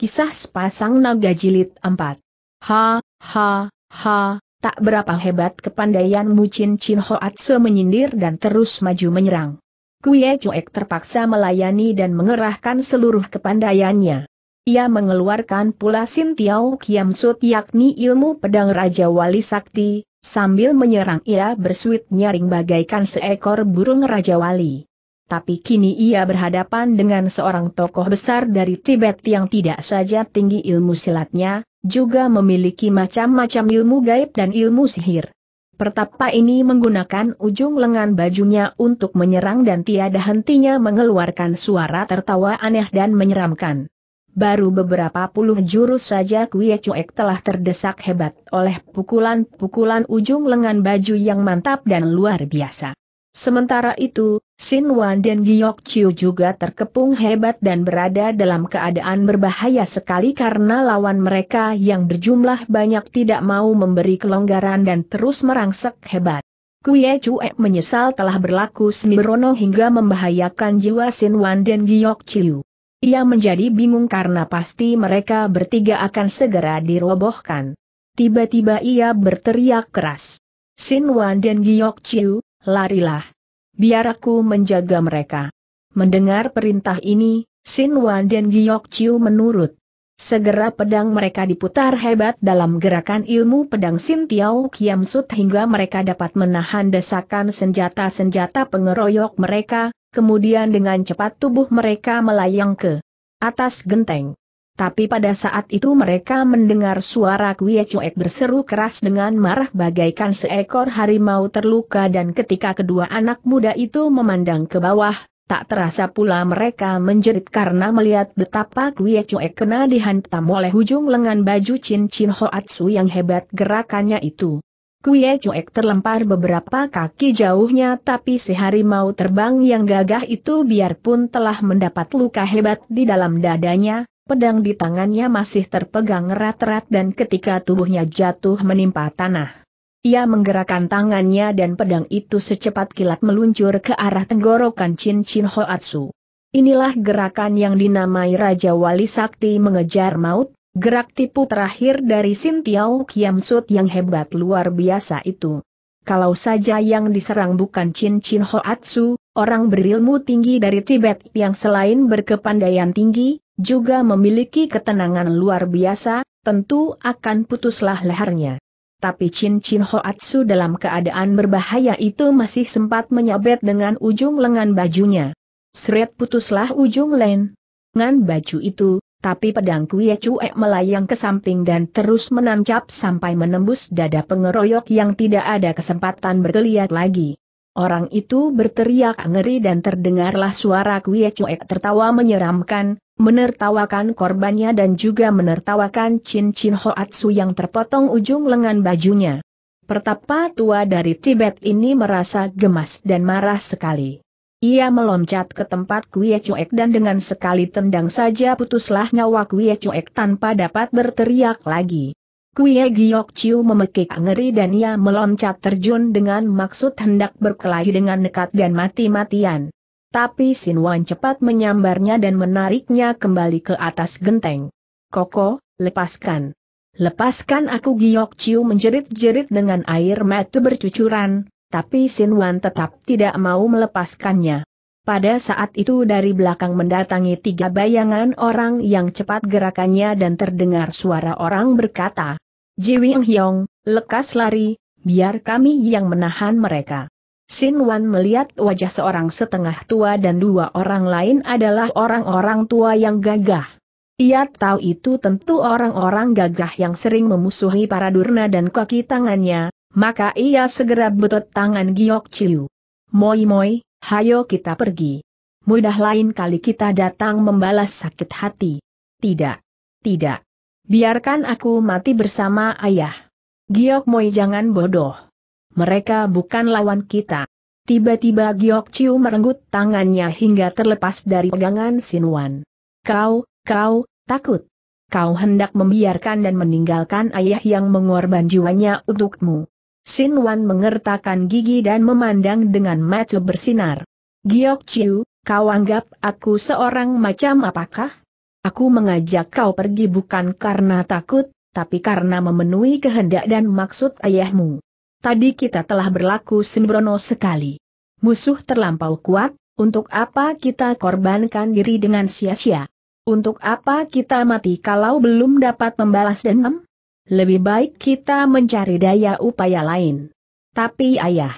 Kisah sepasang naga jilid 4. Ha, ha, ha, tak berapa hebat kepandaian Chin Chin Hoatsu menyindir dan terus maju menyerang. Kuye Cuek terpaksa melayani dan mengerahkan seluruh kepandaiannya. Ia mengeluarkan pula Sin Tiao Kiam Sut yakni ilmu pedang Raja Wali Sakti, sambil menyerang ia bersuit nyaring bagaikan seekor burung Raja Wali tapi kini ia berhadapan dengan seorang tokoh besar dari Tibet yang tidak saja tinggi ilmu silatnya, juga memiliki macam-macam ilmu gaib dan ilmu sihir. Pertapa ini menggunakan ujung lengan bajunya untuk menyerang dan tiada hentinya mengeluarkan suara tertawa aneh dan menyeramkan. Baru beberapa puluh jurus saja Kuya Cuek telah terdesak hebat oleh pukulan-pukulan ujung lengan baju yang mantap dan luar biasa. Sementara itu, Sin Wan dan Giok Chiu juga terkepung hebat dan berada dalam keadaan berbahaya sekali karena lawan mereka yang berjumlah banyak tidak mau memberi kelonggaran dan terus merangsek hebat. Kuye Chue menyesal telah berlaku sembrono hingga membahayakan jiwa Sin Wan dan Giok Chiu. Ia menjadi bingung karena pasti mereka bertiga akan segera dirobohkan. Tiba-tiba ia berteriak keras. Sin Wan dan Giok Chiu, larilah. Biar aku menjaga mereka. Mendengar perintah ini, Sin Wan dan Giok Chiu menurut. Segera pedang mereka diputar hebat dalam gerakan ilmu pedang Sin Tiao Kiam Sut hingga mereka dapat menahan desakan senjata-senjata pengeroyok mereka, kemudian dengan cepat tubuh mereka melayang ke atas genteng. Tapi pada saat itu mereka mendengar suara Kuye Cuek berseru keras dengan marah bagaikan seekor harimau terluka dan ketika kedua anak muda itu memandang ke bawah, tak terasa pula mereka menjerit karena melihat betapa Kuye Cuek kena dihantam oleh ujung lengan baju Chin Chin Hoatsu yang hebat gerakannya itu. Kuye Cuek terlempar beberapa kaki jauhnya tapi si harimau terbang yang gagah itu biarpun telah mendapat luka hebat di dalam dadanya, pedang di tangannya masih terpegang erat-erat dan ketika tubuhnya jatuh menimpa tanah. Ia menggerakkan tangannya dan pedang itu secepat kilat meluncur ke arah tenggorokan Chin Chin Hoatsu. Inilah gerakan yang dinamai Raja Wali Sakti mengejar maut, gerak tipu terakhir dari Sin Tiao Kiam yang hebat luar biasa itu. Kalau saja yang diserang bukan Chin Chin Hoatsu, orang berilmu tinggi dari Tibet yang selain berkepandaian tinggi, juga memiliki ketenangan luar biasa, tentu akan putuslah lehernya. Tapi Chin Chin Hoatsu dalam keadaan berbahaya itu masih sempat menyabet dengan ujung lengan bajunya. Seret putuslah ujung len, lengan baju itu, tapi pedang Kuya Cue melayang ke samping dan terus menancap sampai menembus dada pengeroyok yang tidak ada kesempatan bergeliat lagi. Orang itu berteriak ngeri dan terdengarlah suara Kwe Cuek tertawa menyeramkan, menertawakan korbannya dan juga menertawakan cincin Hoatsu yang terpotong ujung lengan bajunya. Pertapa tua dari Tibet ini merasa gemas dan marah sekali. Ia meloncat ke tempat Kwe Cuek dan dengan sekali tendang saja putuslah nyawa Kwe Cuek tanpa dapat berteriak lagi. Kuie Giok Chiu memekik ngeri dan ia meloncat terjun dengan maksud hendak berkelahi dengan nekat dan mati-matian. Tapi Sin Wan cepat menyambarnya dan menariknya kembali ke atas genteng. Koko, lepaskan. Lepaskan aku Giok Chiu menjerit-jerit dengan air mata bercucuran, tapi Sin Wan tetap tidak mau melepaskannya. Pada saat itu dari belakang mendatangi tiga bayangan orang yang cepat gerakannya dan terdengar suara orang berkata, Wing Hyong, lekas lari, biar kami yang menahan mereka. Sin Wan melihat wajah seorang setengah tua dan dua orang lain adalah orang-orang tua yang gagah. Ia tahu itu tentu orang-orang gagah yang sering memusuhi para durna dan kaki tangannya, maka ia segera betot tangan Giok Chiu. Moi moi, Hayo kita pergi. Mudah lain kali kita datang membalas sakit hati. Tidak. Tidak. Biarkan aku mati bersama ayah. Giok Moi jangan bodoh. Mereka bukan lawan kita. Tiba-tiba Giok Chiu merenggut tangannya hingga terlepas dari pegangan Sinuan. Kau, kau, takut. Kau hendak membiarkan dan meninggalkan ayah yang mengorban jiwanya untukmu. Sin Wan mengertakkan gigi dan memandang dengan mata bersinar. Giok Chiu, kau anggap aku seorang macam apakah? Aku mengajak kau pergi bukan karena takut, tapi karena memenuhi kehendak dan maksud ayahmu. Tadi kita telah berlaku sembrono sekali. Musuh terlampau kuat, untuk apa kita korbankan diri dengan sia-sia? Untuk apa kita mati kalau belum dapat membalas dendam? Lebih baik kita mencari daya upaya lain. Tapi ayah,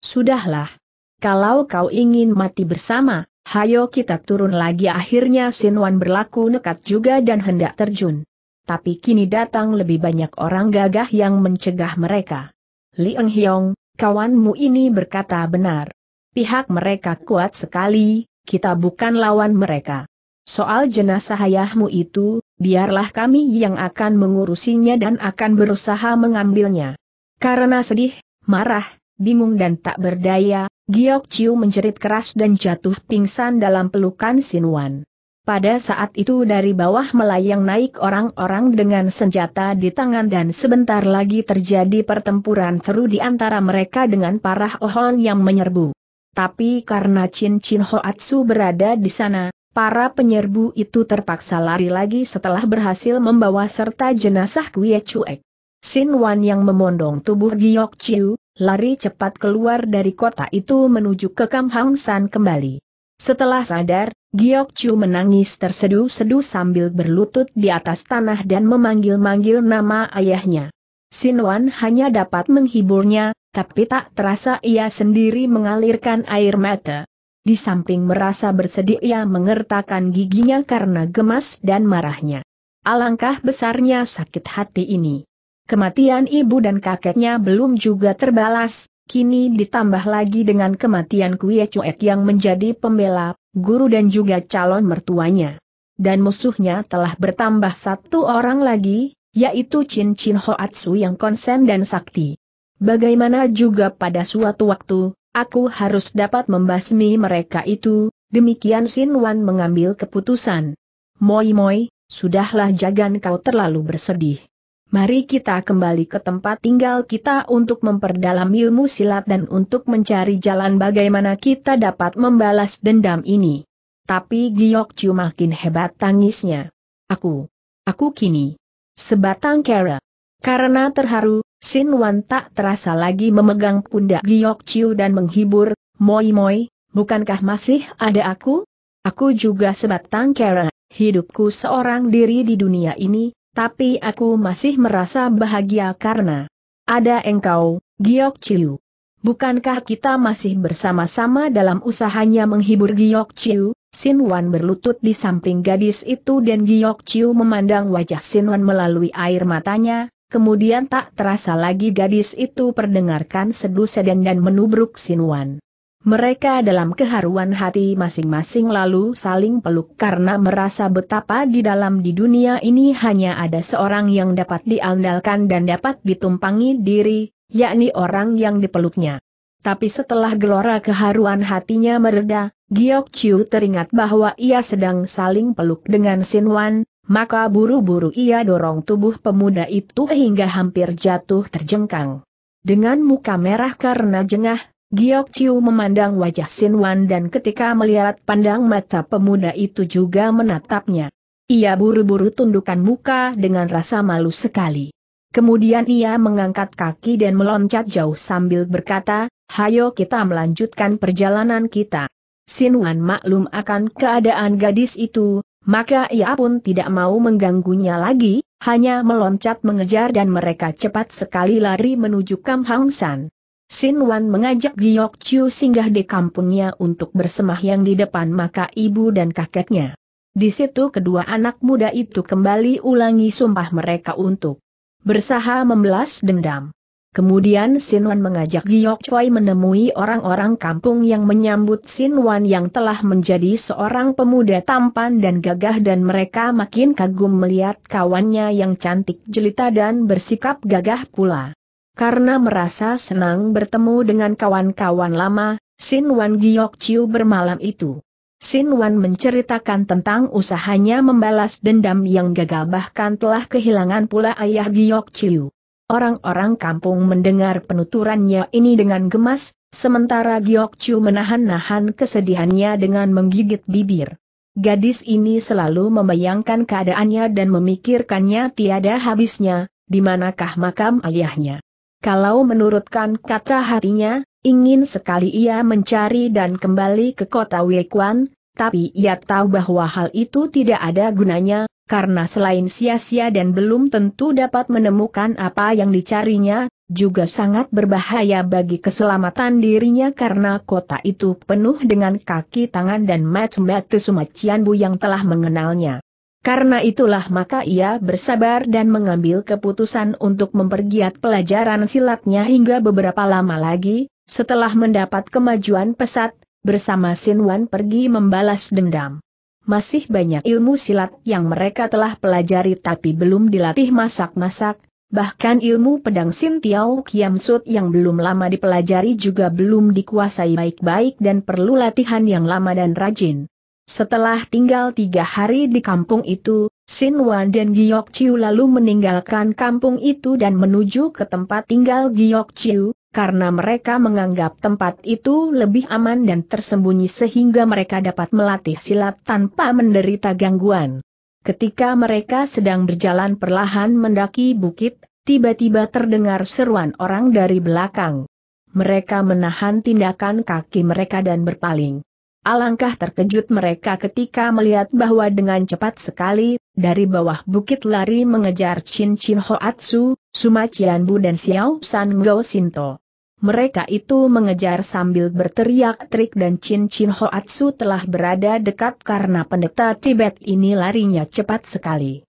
sudahlah. Kalau kau ingin mati bersama, hayo kita turun lagi akhirnya Sinwan berlaku nekat juga dan hendak terjun. Tapi kini datang lebih banyak orang gagah yang mencegah mereka. Li Eng Hiong, kawanmu ini berkata benar. Pihak mereka kuat sekali, kita bukan lawan mereka. Soal jenazah ayahmu itu, biarlah kami yang akan mengurusinya dan akan berusaha mengambilnya. Karena sedih, marah, bingung dan tak berdaya, Giok Chiu menjerit keras dan jatuh pingsan dalam pelukan Sinuan. Pada saat itu dari bawah melayang naik orang-orang dengan senjata di tangan dan sebentar lagi terjadi pertempuran seru di antara mereka dengan para Ohon yang menyerbu. Tapi karena Chin Chin Hoatsu berada di sana, Para penyerbu itu terpaksa lari lagi setelah berhasil membawa serta jenazah Kwie Chuek. Sin Wan yang memondong tubuh Giok Chiu, lari cepat keluar dari kota itu menuju ke Kam Hang San kembali. Setelah sadar, Giok Chiu menangis tersedu-sedu sambil berlutut di atas tanah dan memanggil-manggil nama ayahnya. Sin Wan hanya dapat menghiburnya, tapi tak terasa ia sendiri mengalirkan air mata. Di samping merasa bersedih ia mengertakkan giginya karena gemas dan marahnya. Alangkah besarnya sakit hati ini. Kematian ibu dan kakeknya belum juga terbalas, kini ditambah lagi dengan kematian Kuya Cuek yang menjadi pembela, guru dan juga calon mertuanya. Dan musuhnya telah bertambah satu orang lagi, yaitu Chin Chin Hoatsu yang konsen dan sakti. Bagaimana juga pada suatu waktu, aku harus dapat membasmi mereka itu, demikian Sin Wan mengambil keputusan. Moi Moi, sudahlah jangan kau terlalu bersedih. Mari kita kembali ke tempat tinggal kita untuk memperdalam ilmu silat dan untuk mencari jalan bagaimana kita dapat membalas dendam ini. Tapi Giok Chiu makin hebat tangisnya. Aku. Aku kini. Sebatang kera. Karena terharu, Sin Wan tak terasa lagi memegang pundak Giok Chiu dan menghibur, Moi Moi, bukankah masih ada aku? Aku juga sebatang kera, hidupku seorang diri di dunia ini, tapi aku masih merasa bahagia karena ada engkau, Giok Chiu. Bukankah kita masih bersama-sama dalam usahanya menghibur Giok Chiu? Sin Wan berlutut di samping gadis itu dan Giok Chiu memandang wajah Sin Wan melalui air matanya, Kemudian tak terasa lagi gadis itu perdengarkan sedu sedan dan menubruk Sinuan. Mereka dalam keharuan hati masing-masing lalu saling peluk karena merasa betapa di dalam di dunia ini hanya ada seorang yang dapat diandalkan dan dapat ditumpangi diri, yakni orang yang dipeluknya. Tapi setelah gelora keharuan hatinya mereda, Giok Chiu teringat bahwa ia sedang saling peluk dengan Wan maka buru-buru ia dorong tubuh pemuda itu hingga hampir jatuh terjengkang. Dengan muka merah karena jengah, Giok Chiu memandang wajah Sin Wan dan ketika melihat pandang mata pemuda itu juga menatapnya. Ia buru-buru tundukkan muka dengan rasa malu sekali. Kemudian ia mengangkat kaki dan meloncat jauh sambil berkata, Hayo kita melanjutkan perjalanan kita. Sin Wan maklum akan keadaan gadis itu, maka ia pun tidak mau mengganggunya lagi, hanya meloncat mengejar dan mereka cepat sekali lari menuju Kam Hang San. Sin Wan mengajak Giok Chiu singgah di kampungnya untuk bersemah yang di depan maka ibu dan kakeknya. Di situ kedua anak muda itu kembali ulangi sumpah mereka untuk bersaha membelas dendam. Kemudian Sin Wan mengajak Giok Choi menemui orang-orang kampung yang menyambut Sin Wan yang telah menjadi seorang pemuda tampan dan gagah dan mereka makin kagum melihat kawannya yang cantik jelita dan bersikap gagah pula. Karena merasa senang bertemu dengan kawan-kawan lama, Sin Wan Giok Chiu bermalam itu. Sin Wan menceritakan tentang usahanya membalas dendam yang gagal bahkan telah kehilangan pula ayah Giok Chiu. Orang-orang kampung mendengar penuturannya ini dengan gemas, sementara Chu menahan-nahan kesedihannya dengan menggigit bibir. Gadis ini selalu membayangkan keadaannya dan memikirkannya tiada habisnya, di manakah makam ayahnya. Kalau menurutkan kata hatinya, ingin sekali ia mencari dan kembali ke kota Kuan, tapi ia tahu bahwa hal itu tidak ada gunanya, karena selain sia-sia dan belum tentu dapat menemukan apa yang dicarinya, juga sangat berbahaya bagi keselamatan dirinya karena kota itu penuh dengan kaki tangan dan mat mata Sumacianbu yang telah mengenalnya. Karena itulah maka ia bersabar dan mengambil keputusan untuk mempergiat pelajaran silatnya hingga beberapa lama lagi, setelah mendapat kemajuan pesat, bersama Sinwan pergi membalas dendam masih banyak ilmu silat yang mereka telah pelajari tapi belum dilatih masak-masak, bahkan ilmu pedang sintiao Kiam Sut yang belum lama dipelajari juga belum dikuasai baik-baik dan perlu latihan yang lama dan rajin. Setelah tinggal tiga hari di kampung itu, Sin Wan dan Giok Chiu lalu meninggalkan kampung itu dan menuju ke tempat tinggal Giok Chiu, karena mereka menganggap tempat itu lebih aman dan tersembunyi sehingga mereka dapat melatih silat tanpa menderita gangguan. Ketika mereka sedang berjalan perlahan mendaki bukit, tiba-tiba terdengar seruan orang dari belakang. Mereka menahan tindakan kaki mereka dan berpaling. Alangkah terkejut mereka ketika melihat bahwa dengan cepat sekali, dari bawah bukit lari mengejar Chin Chin Hoatsu, Suma Chianbu dan Xiao San Go Sinto mereka itu mengejar sambil berteriak Trik dan Chin Chin Hoatsu telah berada dekat karena pendeta Tibet ini larinya cepat sekali.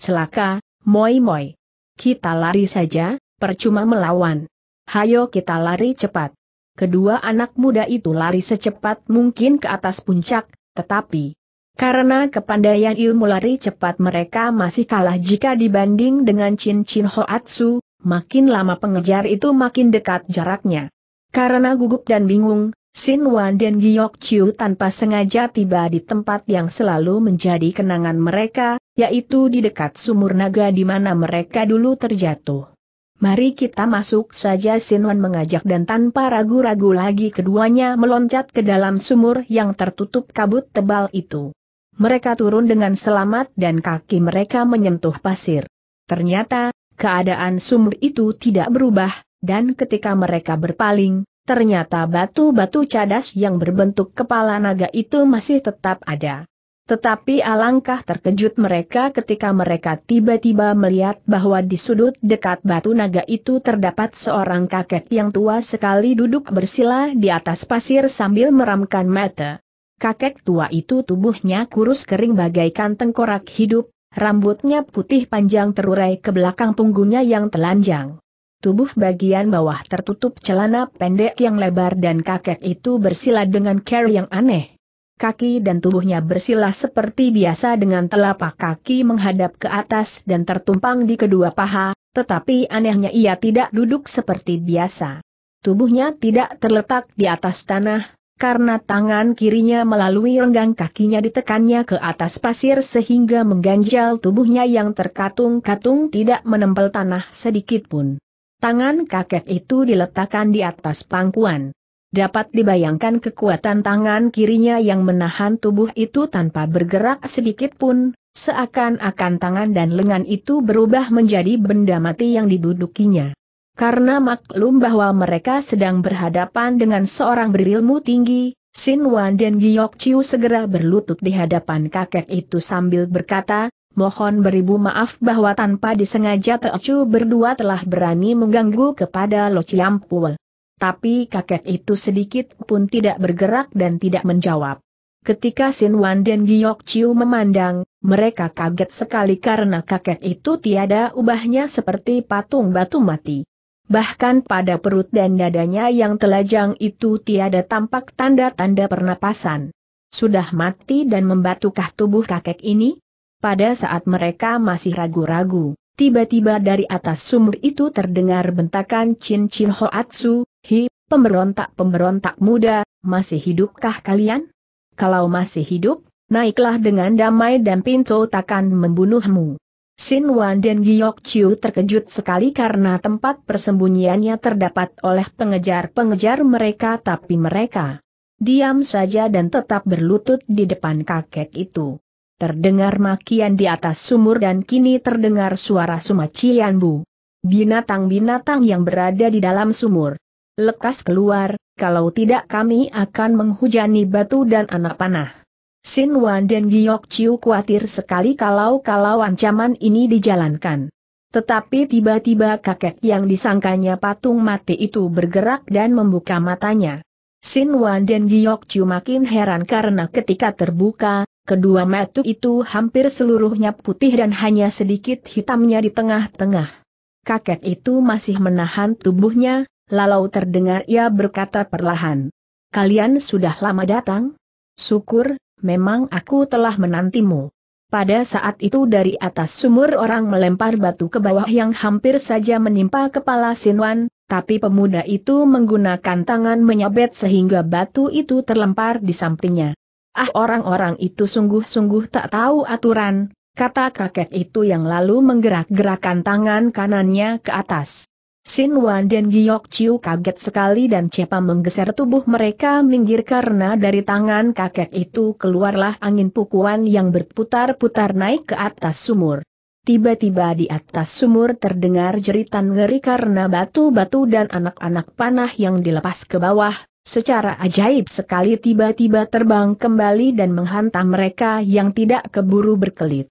Celaka, Moi Moi. Kita lari saja, percuma melawan. Hayo kita lari cepat. Kedua anak muda itu lari secepat mungkin ke atas puncak, tetapi karena kepandaian ilmu lari cepat mereka masih kalah jika dibanding dengan Chin Chin Hoatsu, makin lama pengejar itu makin dekat jaraknya. Karena gugup dan bingung, Sin Wan dan Giok Chiu tanpa sengaja tiba di tempat yang selalu menjadi kenangan mereka, yaitu di dekat sumur naga di mana mereka dulu terjatuh. Mari kita masuk saja Sin Wan mengajak dan tanpa ragu-ragu lagi keduanya meloncat ke dalam sumur yang tertutup kabut tebal itu. Mereka turun dengan selamat dan kaki mereka menyentuh pasir. Ternyata, Keadaan sumur itu tidak berubah, dan ketika mereka berpaling, ternyata batu-batu cadas yang berbentuk kepala naga itu masih tetap ada. Tetapi alangkah terkejut mereka ketika mereka tiba-tiba melihat bahwa di sudut dekat batu naga itu terdapat seorang kakek yang tua sekali duduk bersila di atas pasir sambil meramkan mata. Kakek tua itu tubuhnya kurus kering bagaikan tengkorak hidup, rambutnya putih panjang terurai ke belakang punggungnya yang telanjang. Tubuh bagian bawah tertutup celana pendek yang lebar dan kakek itu bersila dengan care yang aneh. Kaki dan tubuhnya bersila seperti biasa dengan telapak kaki menghadap ke atas dan tertumpang di kedua paha, tetapi anehnya ia tidak duduk seperti biasa. Tubuhnya tidak terletak di atas tanah, karena tangan kirinya melalui renggang kakinya ditekannya ke atas pasir sehingga mengganjal tubuhnya yang terkatung-katung tidak menempel tanah sedikit pun. Tangan kakek itu diletakkan di atas pangkuan. Dapat dibayangkan kekuatan tangan kirinya yang menahan tubuh itu tanpa bergerak sedikit pun, seakan-akan tangan dan lengan itu berubah menjadi benda mati yang didudukinya. Karena maklum bahwa mereka sedang berhadapan dengan seorang berilmu tinggi, Sin Wan dan Giok Chiu segera berlutut di hadapan kakek itu sambil berkata, Mohon beribu maaf bahwa tanpa disengaja Teocu berdua telah berani mengganggu kepada Lo Ciampue. Tapi kakek itu sedikit pun tidak bergerak dan tidak menjawab. Ketika Sin Wan dan Giok Chiu memandang, mereka kaget sekali karena kakek itu tiada ubahnya seperti patung batu mati. Bahkan pada perut dan dadanya yang telajang itu tiada tampak tanda-tanda pernapasan. Sudah mati dan membatukah tubuh kakek ini? Pada saat mereka masih ragu-ragu, tiba-tiba dari atas sumur itu terdengar bentakan Chin Chin Hoatsu, Hi, pemberontak-pemberontak muda, masih hidupkah kalian? Kalau masih hidup, naiklah dengan damai dan pintu takkan membunuhmu. Sin Wan dan Giok Chiu terkejut sekali karena tempat persembunyiannya terdapat oleh pengejar-pengejar mereka tapi mereka diam saja dan tetap berlutut di depan kakek itu. Terdengar makian di atas sumur dan kini terdengar suara sumacian bu. Binatang-binatang yang berada di dalam sumur. Lekas keluar, kalau tidak kami akan menghujani batu dan anak panah. Sin Wan dan Giok Chiu khawatir sekali kalau-kalau ancaman ini dijalankan. Tetapi tiba-tiba kakek yang disangkanya patung mati itu bergerak dan membuka matanya. Sin Wan dan Giok Chiu makin heran karena ketika terbuka, kedua mata itu hampir seluruhnya putih dan hanya sedikit hitamnya di tengah-tengah. Kakek itu masih menahan tubuhnya, lalu terdengar ia berkata perlahan. Kalian sudah lama datang? Syukur, memang aku telah menantimu. Pada saat itu dari atas sumur orang melempar batu ke bawah yang hampir saja menimpa kepala Sinwan, tapi pemuda itu menggunakan tangan menyabet sehingga batu itu terlempar di sampingnya. Ah orang-orang itu sungguh-sungguh tak tahu aturan, kata kakek itu yang lalu menggerak-gerakan tangan kanannya ke atas. Sin Wan dan Giok Chiu kaget sekali dan cepa menggeser tubuh mereka minggir karena dari tangan kakek itu keluarlah angin pukuan yang berputar-putar naik ke atas sumur. Tiba-tiba di atas sumur terdengar jeritan ngeri karena batu-batu dan anak-anak panah yang dilepas ke bawah, secara ajaib sekali tiba-tiba terbang kembali dan menghantam mereka yang tidak keburu berkelit.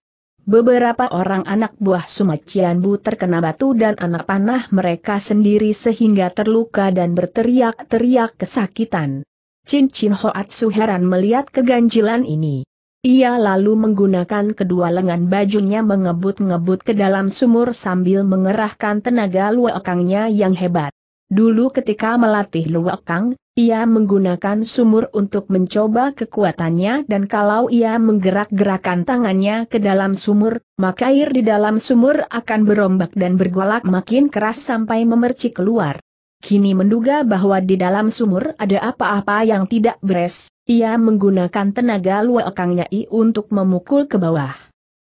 Beberapa orang anak buah Sumacian Bu terkena batu dan anak panah mereka sendiri sehingga terluka dan berteriak-teriak kesakitan. Cincin Hoat Suheran melihat keganjilan ini. Ia lalu menggunakan kedua lengan bajunya mengebut-ngebut ke dalam sumur sambil mengerahkan tenaga luakangnya yang hebat. Dulu ketika melatih Luwak Kang, ia menggunakan sumur untuk mencoba kekuatannya dan kalau ia menggerak-gerakan tangannya ke dalam sumur, maka air di dalam sumur akan berombak dan bergolak makin keras sampai memercik keluar. Kini menduga bahwa di dalam sumur ada apa-apa yang tidak beres, ia menggunakan tenaga luwakangnya i untuk memukul ke bawah.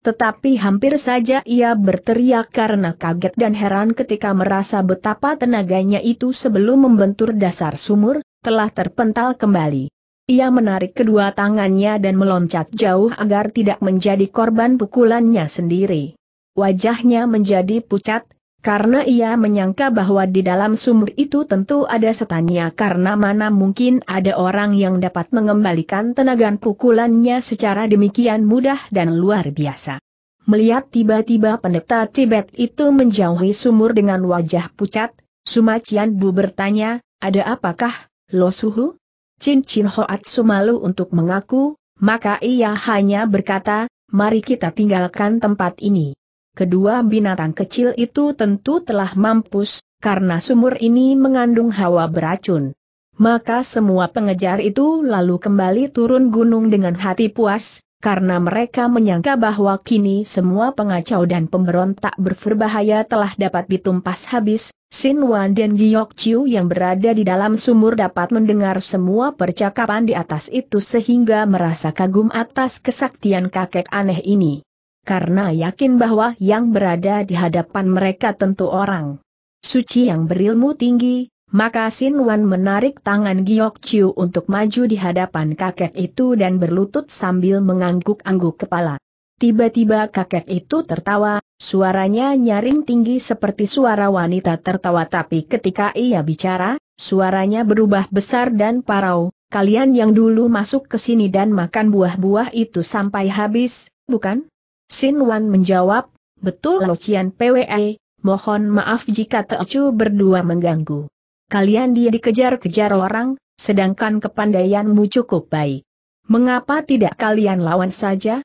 Tetapi hampir saja ia berteriak karena kaget dan heran ketika merasa betapa tenaganya itu sebelum membentur dasar sumur, telah terpental kembali. Ia menarik kedua tangannya dan meloncat jauh agar tidak menjadi korban pukulannya sendiri. Wajahnya menjadi pucat, karena ia menyangka bahwa di dalam sumur itu tentu ada setannya karena mana mungkin ada orang yang dapat mengembalikan tenaga pukulannya secara demikian mudah dan luar biasa. Melihat tiba-tiba pendeta Tibet itu menjauhi sumur dengan wajah pucat, Sumacian Bu bertanya, ada apakah, Lo Suhu? Cin Cin Hoat Sumalu untuk mengaku, maka ia hanya berkata, mari kita tinggalkan tempat ini kedua binatang kecil itu tentu telah mampus, karena sumur ini mengandung hawa beracun. Maka semua pengejar itu lalu kembali turun gunung dengan hati puas, karena mereka menyangka bahwa kini semua pengacau dan pemberontak berberbahaya telah dapat ditumpas habis, Sin Wan dan Giok Chiu yang berada di dalam sumur dapat mendengar semua percakapan di atas itu sehingga merasa kagum atas kesaktian kakek aneh ini karena yakin bahwa yang berada di hadapan mereka tentu orang suci yang berilmu tinggi, maka Sin Wan menarik tangan Giok Chiu untuk maju di hadapan kakek itu dan berlutut sambil mengangguk-angguk kepala. Tiba-tiba kakek itu tertawa, suaranya nyaring tinggi seperti suara wanita tertawa tapi ketika ia bicara, suaranya berubah besar dan parau, kalian yang dulu masuk ke sini dan makan buah-buah itu sampai habis, bukan? Sin Wan menjawab, betul Lo Cian PWE, mohon maaf jika Teocu berdua mengganggu. Kalian dia dikejar-kejar orang, sedangkan kepandaianmu cukup baik. Mengapa tidak kalian lawan saja?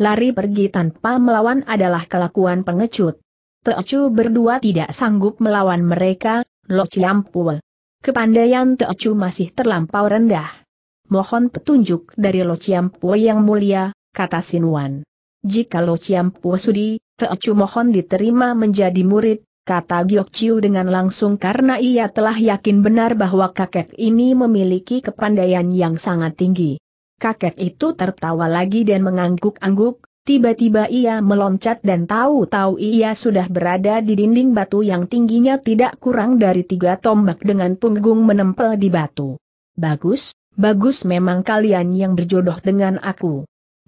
Lari pergi tanpa melawan adalah kelakuan pengecut. Teocu berdua tidak sanggup melawan mereka, Lo PWE. Kepandaian Teocu masih terlampau rendah. Mohon petunjuk dari Lo PWE yang mulia, kata Sinwan. Jika Jikalau Ciampu sudi, Teocu mohon diterima menjadi murid, kata Giok Chiu dengan langsung karena ia telah yakin benar bahwa kakek ini memiliki kepandaian yang sangat tinggi. Kakek itu tertawa lagi dan mengangguk-angguk, tiba-tiba ia meloncat dan tahu-tahu ia sudah berada di dinding batu yang tingginya tidak kurang dari tiga tombak dengan punggung menempel di batu. Bagus, bagus memang kalian yang berjodoh dengan aku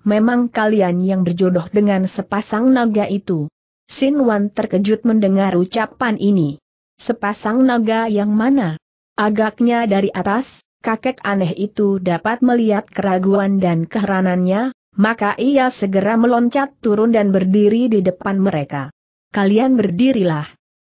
memang kalian yang berjodoh dengan sepasang naga itu. Sin Wan terkejut mendengar ucapan ini. Sepasang naga yang mana? Agaknya dari atas, kakek aneh itu dapat melihat keraguan dan keheranannya, maka ia segera meloncat turun dan berdiri di depan mereka. Kalian berdirilah.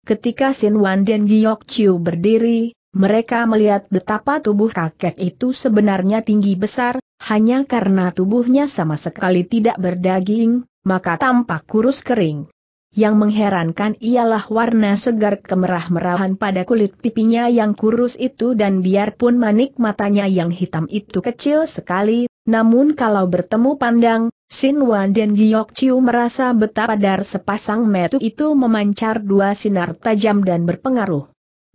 Ketika Sin Wan dan Giok Chiu berdiri, mereka melihat betapa tubuh kakek itu sebenarnya tinggi besar, hanya karena tubuhnya sama sekali tidak berdaging, maka tampak kurus kering. Yang mengherankan ialah warna segar kemerah-merahan pada kulit pipinya yang kurus itu dan biarpun manik matanya yang hitam itu kecil sekali, namun kalau bertemu pandang, Sin Wan dan Giok Chiu merasa betapa dar sepasang metu itu memancar dua sinar tajam dan berpengaruh.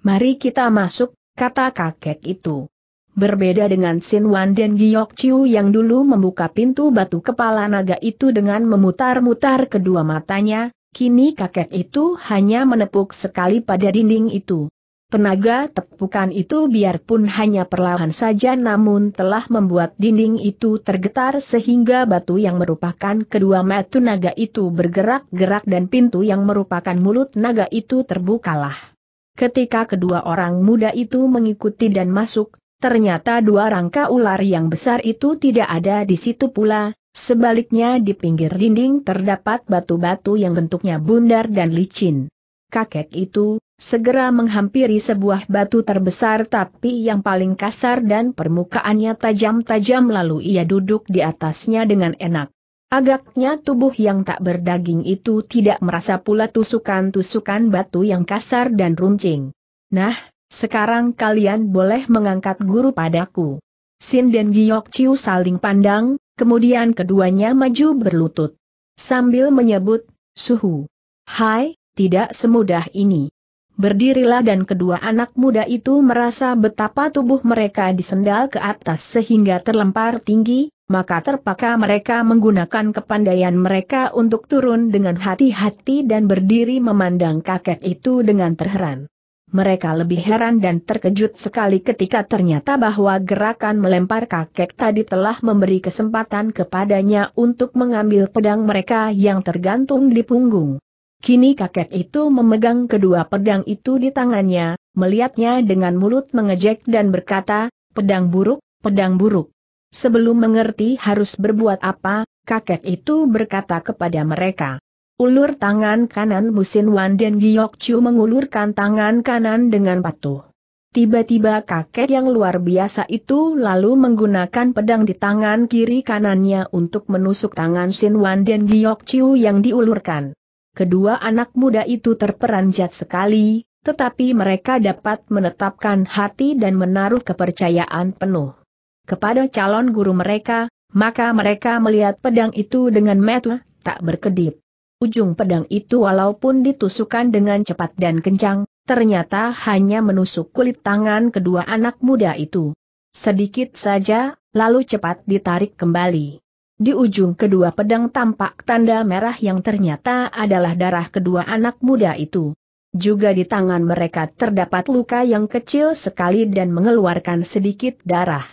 Mari kita masuk, kata kakek itu. Berbeda dengan Sin Wan dan Giok Chiu yang dulu membuka pintu batu kepala naga itu dengan memutar-mutar kedua matanya, kini kakek itu hanya menepuk sekali pada dinding itu. Penaga tepukan itu biarpun hanya perlahan saja namun telah membuat dinding itu tergetar sehingga batu yang merupakan kedua mata naga itu bergerak-gerak dan pintu yang merupakan mulut naga itu terbukalah. Ketika kedua orang muda itu mengikuti dan masuk, ternyata dua rangka ular yang besar itu tidak ada di situ pula, sebaliknya di pinggir dinding terdapat batu-batu yang bentuknya bundar dan licin. Kakek itu, segera menghampiri sebuah batu terbesar tapi yang paling kasar dan permukaannya tajam-tajam lalu ia duduk di atasnya dengan enak. Agaknya tubuh yang tak berdaging itu tidak merasa pula tusukan-tusukan batu yang kasar dan runcing. Nah, sekarang kalian boleh mengangkat guru padaku. Sin dan Giok Chiu saling pandang, kemudian keduanya maju berlutut. Sambil menyebut, Suhu. Hai, tidak semudah ini. Berdirilah dan kedua anak muda itu merasa betapa tubuh mereka disendal ke atas sehingga terlempar tinggi, maka terpaksa mereka menggunakan kepandaian mereka untuk turun dengan hati-hati dan berdiri memandang kakek itu dengan terheran. Mereka lebih heran dan terkejut sekali ketika ternyata bahwa gerakan melempar kakek tadi telah memberi kesempatan kepadanya untuk mengambil pedang mereka yang tergantung di punggung. Kini kakek itu memegang kedua pedang itu di tangannya, melihatnya dengan mulut mengejek dan berkata, pedang buruk, pedang buruk. Sebelum mengerti harus berbuat apa, kakek itu berkata kepada mereka. Ulur tangan kanan Musin Wan dan Giok Chu mengulurkan tangan kanan dengan patuh. Tiba-tiba kakek yang luar biasa itu lalu menggunakan pedang di tangan kiri kanannya untuk menusuk tangan Sin Wan dan Giok Chu yang diulurkan. Kedua anak muda itu terperanjat sekali, tetapi mereka dapat menetapkan hati dan menaruh kepercayaan penuh kepada calon guru mereka, maka mereka melihat pedang itu dengan metu, tak berkedip. Ujung pedang itu walaupun ditusukkan dengan cepat dan kencang, ternyata hanya menusuk kulit tangan kedua anak muda itu. Sedikit saja, lalu cepat ditarik kembali. Di ujung kedua pedang tampak tanda merah yang ternyata adalah darah kedua anak muda itu. Juga di tangan mereka terdapat luka yang kecil sekali dan mengeluarkan sedikit darah.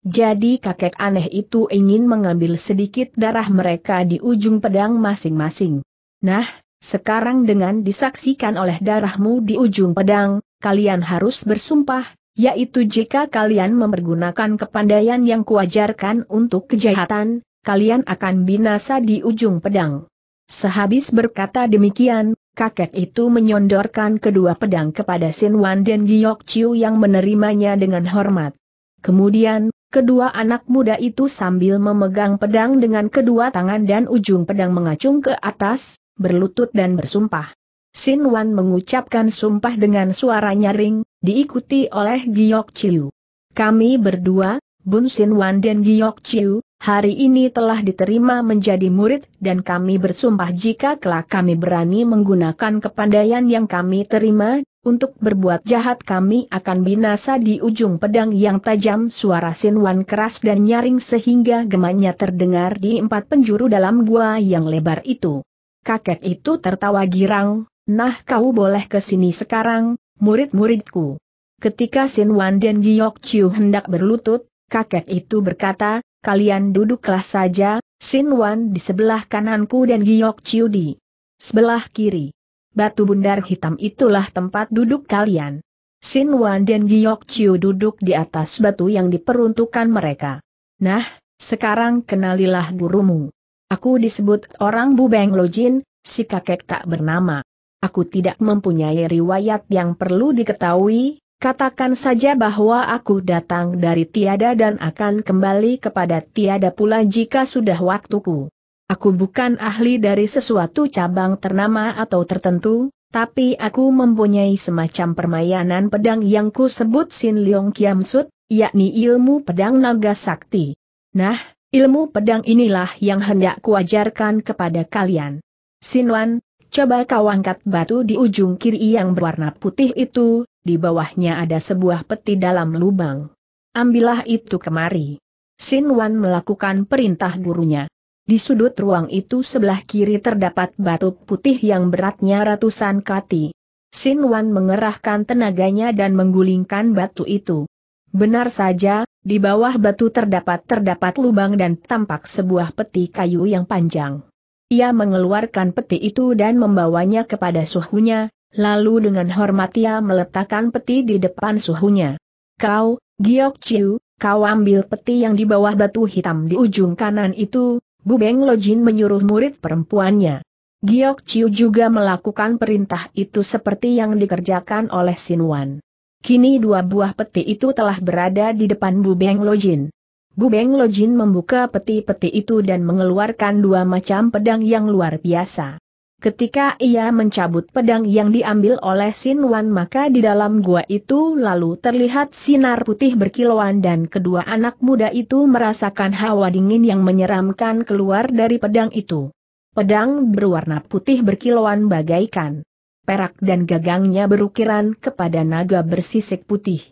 Jadi kakek aneh itu ingin mengambil sedikit darah mereka di ujung pedang masing-masing. Nah, sekarang dengan disaksikan oleh darahmu di ujung pedang, kalian harus bersumpah, yaitu jika kalian mempergunakan kepandaian yang kuajarkan untuk kejahatan, kalian akan binasa di ujung pedang. Sehabis berkata demikian, kakek itu menyondorkan kedua pedang kepada Sin Wan dan Giok Chiu yang menerimanya dengan hormat. Kemudian, kedua anak muda itu sambil memegang pedang dengan kedua tangan dan ujung pedang mengacung ke atas, berlutut dan bersumpah. Sin Wan mengucapkan sumpah dengan suara nyaring, diikuti oleh Giok Chiu. Kami berdua, Bun Sin Wan dan Giok Chiu, hari ini telah diterima menjadi murid dan kami bersumpah jika kelak kami berani menggunakan kepandaian yang kami terima, untuk berbuat jahat kami akan binasa di ujung pedang yang tajam suara Wan keras dan nyaring sehingga gemanya terdengar di empat penjuru dalam gua yang lebar itu. Kakek itu tertawa girang, nah kau boleh ke sini sekarang, murid-muridku. Ketika Wan dan Giok Chiu hendak berlutut, kakek itu berkata, kalian duduklah saja, Wan di sebelah kananku dan Giok Chiu di sebelah kiri batu bundar hitam itulah tempat duduk kalian. Sin Wan dan Giok Chiu duduk di atas batu yang diperuntukkan mereka. Nah, sekarang kenalilah gurumu. Aku disebut orang Bubeng Lojin, si kakek tak bernama. Aku tidak mempunyai riwayat yang perlu diketahui, katakan saja bahwa aku datang dari tiada dan akan kembali kepada tiada pula jika sudah waktuku. Aku bukan ahli dari sesuatu cabang ternama atau tertentu, tapi aku mempunyai semacam permainan pedang yang ku sebut Sin Leong Kiam Sut, yakni ilmu pedang naga sakti. Nah, ilmu pedang inilah yang hendak kuajarkan kepada kalian. Sin Wan, coba kau angkat batu di ujung kiri yang berwarna putih itu, di bawahnya ada sebuah peti dalam lubang. Ambillah itu kemari. Sin Wan melakukan perintah gurunya. Di sudut ruang itu sebelah kiri terdapat batu putih yang beratnya ratusan kati. Sin Wan mengerahkan tenaganya dan menggulingkan batu itu. Benar saja, di bawah batu terdapat terdapat lubang dan tampak sebuah peti kayu yang panjang. Ia mengeluarkan peti itu dan membawanya kepada suhunya, lalu dengan hormat ia meletakkan peti di depan suhunya. Kau, Giok Chiu, kau ambil peti yang di bawah batu hitam di ujung kanan itu, Bu Beng Lojin menyuruh murid perempuannya. Giok Chiu juga melakukan perintah itu seperti yang dikerjakan oleh Wan. Kini dua buah peti itu telah berada di depan Bu Beng Lojin. Bu Beng Lojin membuka peti-peti itu dan mengeluarkan dua macam pedang yang luar biasa. Ketika ia mencabut pedang yang diambil oleh Sin Wan maka di dalam gua itu lalu terlihat sinar putih berkilauan dan kedua anak muda itu merasakan hawa dingin yang menyeramkan keluar dari pedang itu. Pedang berwarna putih berkilauan bagaikan perak dan gagangnya berukiran kepada naga bersisik putih.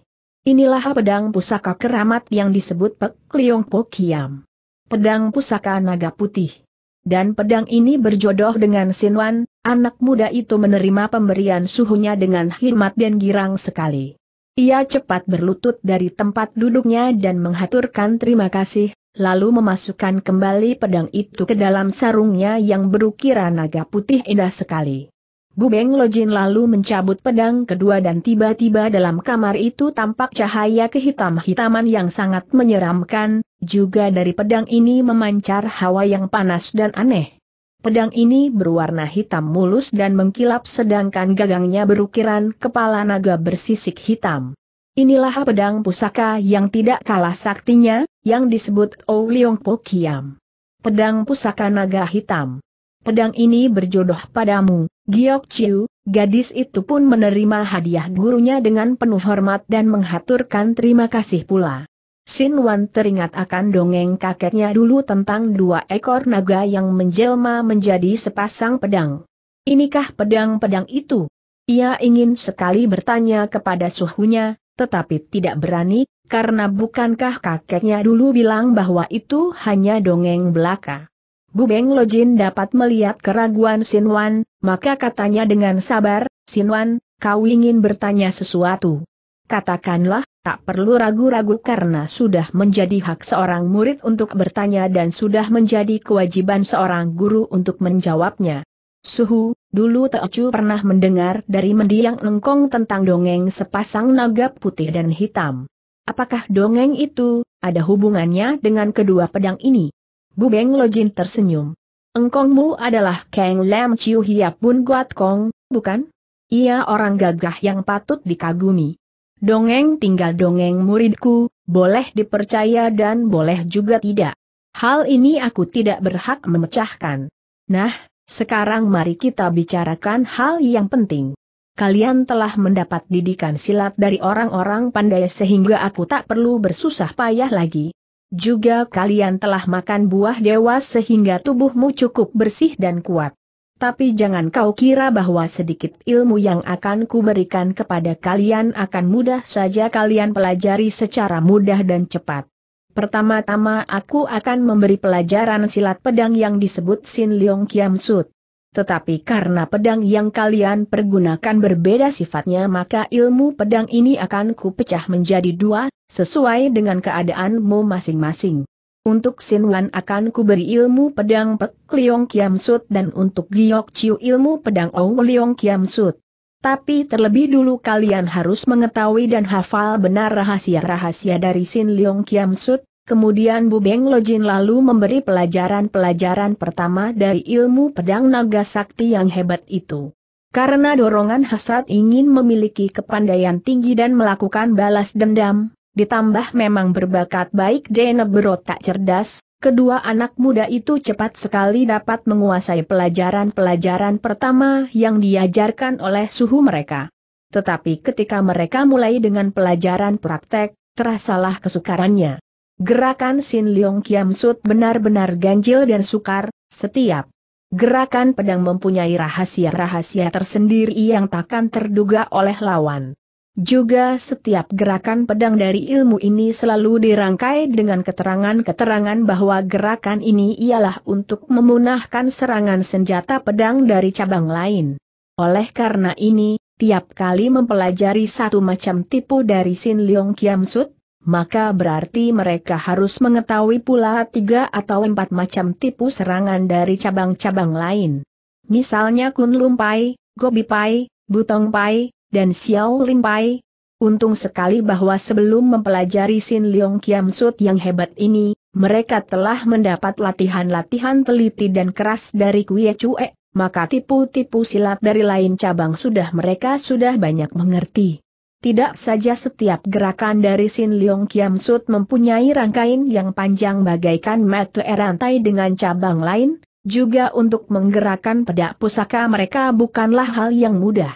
Inilah pedang pusaka keramat yang disebut Pek Liong Kiam, Pedang pusaka naga putih. Dan pedang ini berjodoh dengan Sinwan, anak muda itu menerima pemberian suhunya dengan hikmat dan girang sekali. Ia cepat berlutut dari tempat duduknya dan menghaturkan terima kasih, lalu memasukkan kembali pedang itu ke dalam sarungnya yang berukiran naga putih indah sekali. Gubeng Lojin lalu mencabut pedang kedua dan tiba-tiba dalam kamar itu tampak cahaya kehitam-hitaman yang sangat menyeramkan, juga dari pedang ini memancar hawa yang panas dan aneh. Pedang ini berwarna hitam mulus dan mengkilap sedangkan gagangnya berukiran kepala naga bersisik hitam. Inilah pedang pusaka yang tidak kalah saktinya, yang disebut O Pokiam. Po Pedang pusaka naga hitam pedang ini berjodoh padamu, Giok Chiu, gadis itu pun menerima hadiah gurunya dengan penuh hormat dan menghaturkan terima kasih pula. Sin Wan teringat akan dongeng kakeknya dulu tentang dua ekor naga yang menjelma menjadi sepasang pedang. Inikah pedang-pedang itu? Ia ingin sekali bertanya kepada suhunya, tetapi tidak berani, karena bukankah kakeknya dulu bilang bahwa itu hanya dongeng belaka. Bubeng Lojin dapat melihat keraguan Sinwan, maka katanya dengan sabar, Sinwan, kau ingin bertanya sesuatu. Katakanlah, tak perlu ragu-ragu karena sudah menjadi hak seorang murid untuk bertanya dan sudah menjadi kewajiban seorang guru untuk menjawabnya. Suhu, dulu Teocu pernah mendengar dari mendiang engkong tentang dongeng sepasang naga putih dan hitam. Apakah dongeng itu, ada hubungannya dengan kedua pedang ini? Bu Beng Lojin tersenyum. Engkongmu adalah Kang Lam Chiu Hiap Bun Guat Kong, bukan? Ia orang gagah yang patut dikagumi. Dongeng tinggal dongeng muridku, boleh dipercaya dan boleh juga tidak. Hal ini aku tidak berhak memecahkan. Nah, sekarang mari kita bicarakan hal yang penting. Kalian telah mendapat didikan silat dari orang-orang pandai sehingga aku tak perlu bersusah payah lagi. Juga kalian telah makan buah dewa sehingga tubuhmu cukup bersih dan kuat. Tapi jangan kau kira bahwa sedikit ilmu yang akan kuberikan kepada kalian akan mudah saja kalian pelajari secara mudah dan cepat. Pertama-tama aku akan memberi pelajaran silat pedang yang disebut Sin Leong Kiam Sut. Tetapi karena pedang yang kalian pergunakan berbeda sifatnya maka ilmu pedang ini akan kupecah menjadi dua, sesuai dengan keadaanmu masing-masing. Untuk Wan akan kuberi ilmu pedang Pek Liong Kiam Sut dan untuk Giok Chiu ilmu pedang Ou Liong Kiam Sut. Tapi terlebih dulu kalian harus mengetahui dan hafal benar rahasia-rahasia dari Sin Liong Kiam Sut, Kemudian Bubeng Lojin lalu memberi pelajaran-pelajaran pertama dari ilmu pedang naga sakti yang hebat itu. Karena dorongan hasrat ingin memiliki kepandaian tinggi dan melakukan balas dendam, ditambah memang berbakat baik Dene berotak cerdas, kedua anak muda itu cepat sekali dapat menguasai pelajaran-pelajaran pertama yang diajarkan oleh suhu mereka. Tetapi ketika mereka mulai dengan pelajaran praktek, terasalah kesukarannya. Gerakan Sin Leong Kiam Sut benar-benar ganjil dan sukar, setiap gerakan pedang mempunyai rahasia-rahasia tersendiri yang takkan terduga oleh lawan. Juga setiap gerakan pedang dari ilmu ini selalu dirangkai dengan keterangan-keterangan bahwa gerakan ini ialah untuk memunahkan serangan senjata pedang dari cabang lain. Oleh karena ini, tiap kali mempelajari satu macam tipu dari Sin Leong Kiam Sut, maka berarti mereka harus mengetahui pula tiga atau empat macam tipu serangan dari cabang-cabang lain. Misalnya Kun Pai, Gobi Pai, Butong Pai, dan Xiao Lim Pai. Untung sekali bahwa sebelum mempelajari Sin Leong Kiam Sut yang hebat ini, mereka telah mendapat latihan-latihan teliti dan keras dari Kuya Cue, maka tipu-tipu silat dari lain cabang sudah mereka sudah banyak mengerti. Tidak saja setiap gerakan dari Sin Leong Kiam Sut mempunyai rangkaian yang panjang bagaikan mata rantai dengan cabang lain, juga untuk menggerakkan pedak pusaka mereka bukanlah hal yang mudah.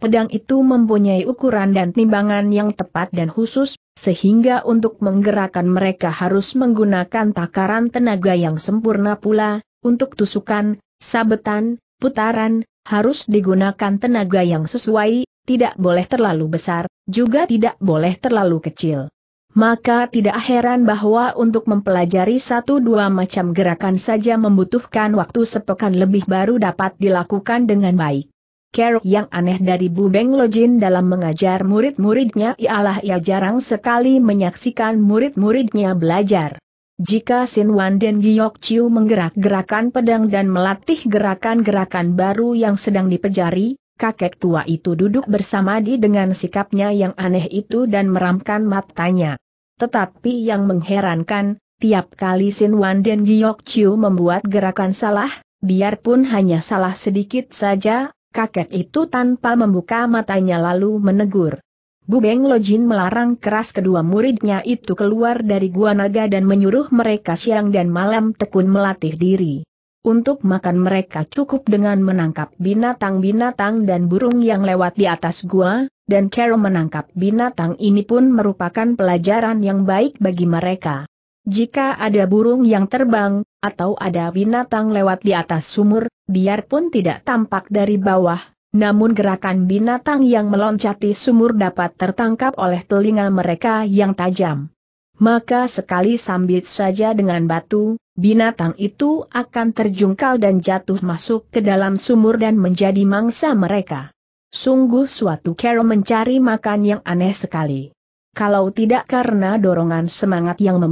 Pedang itu mempunyai ukuran dan timbangan yang tepat dan khusus, sehingga untuk menggerakkan mereka harus menggunakan takaran tenaga yang sempurna pula, untuk tusukan, sabetan, putaran, harus digunakan tenaga yang sesuai, tidak boleh terlalu besar, juga tidak boleh terlalu kecil. Maka tidak heran bahwa untuk mempelajari satu dua macam gerakan saja membutuhkan waktu sepekan lebih baru dapat dilakukan dengan baik. Kerok yang aneh dari Bu Beng Lojin dalam mengajar murid-muridnya ialah ia jarang sekali menyaksikan murid-muridnya belajar. Jika Sin Wan dan Giyok Chiu menggerak-gerakan pedang dan melatih gerakan-gerakan baru yang sedang dipejari, kakek tua itu duduk bersama di dengan sikapnya yang aneh itu dan meramkan matanya. Tetapi yang mengherankan, tiap kali Sin Wan dan Giok Chiu membuat gerakan salah, biarpun hanya salah sedikit saja, kakek itu tanpa membuka matanya lalu menegur. Bu Beng Lojin melarang keras kedua muridnya itu keluar dari gua naga dan menyuruh mereka siang dan malam tekun melatih diri. Untuk makan mereka cukup dengan menangkap binatang-binatang dan burung yang lewat di atas gua, dan cara menangkap binatang ini pun merupakan pelajaran yang baik bagi mereka. Jika ada burung yang terbang, atau ada binatang lewat di atas sumur, biarpun tidak tampak dari bawah, namun gerakan binatang yang meloncati sumur dapat tertangkap oleh telinga mereka yang tajam. Maka sekali sambit saja dengan batu, binatang itu akan terjungkal dan jatuh masuk ke dalam sumur dan menjadi mangsa mereka. Sungguh suatu kera mencari makan yang aneh sekali. Kalau tidak karena dorongan semangat yang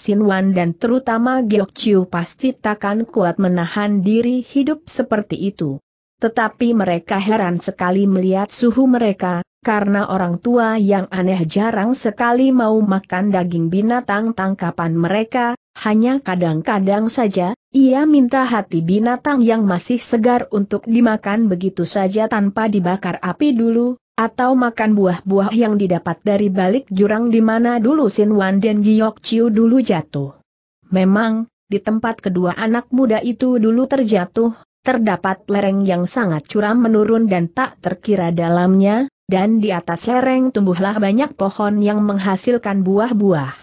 Sin Wan dan terutama Geok Chiu pasti takkan kuat menahan diri hidup seperti itu. Tetapi mereka heran sekali melihat suhu mereka, karena orang tua yang aneh jarang sekali mau makan daging binatang tangkapan mereka, hanya kadang-kadang saja, ia minta hati binatang yang masih segar untuk dimakan begitu saja tanpa dibakar api dulu, atau makan buah-buah yang didapat dari balik jurang di mana dulu Sin Wan dan Giok Chiu dulu jatuh. Memang, di tempat kedua anak muda itu dulu terjatuh, terdapat lereng yang sangat curam menurun dan tak terkira dalamnya, dan di atas lereng tumbuhlah banyak pohon yang menghasilkan buah-buah.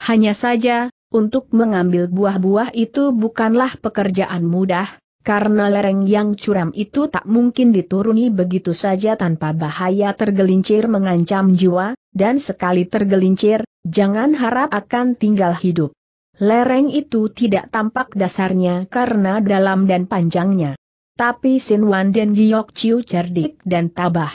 Hanya saja, untuk mengambil buah-buah itu bukanlah pekerjaan mudah, karena lereng yang curam itu tak mungkin dituruni begitu saja tanpa bahaya tergelincir mengancam jiwa, dan sekali tergelincir, jangan harap akan tinggal hidup. Lereng itu tidak tampak dasarnya karena dalam dan panjangnya. Tapi Sin Wan dan Giyok Chiu cerdik dan tabah.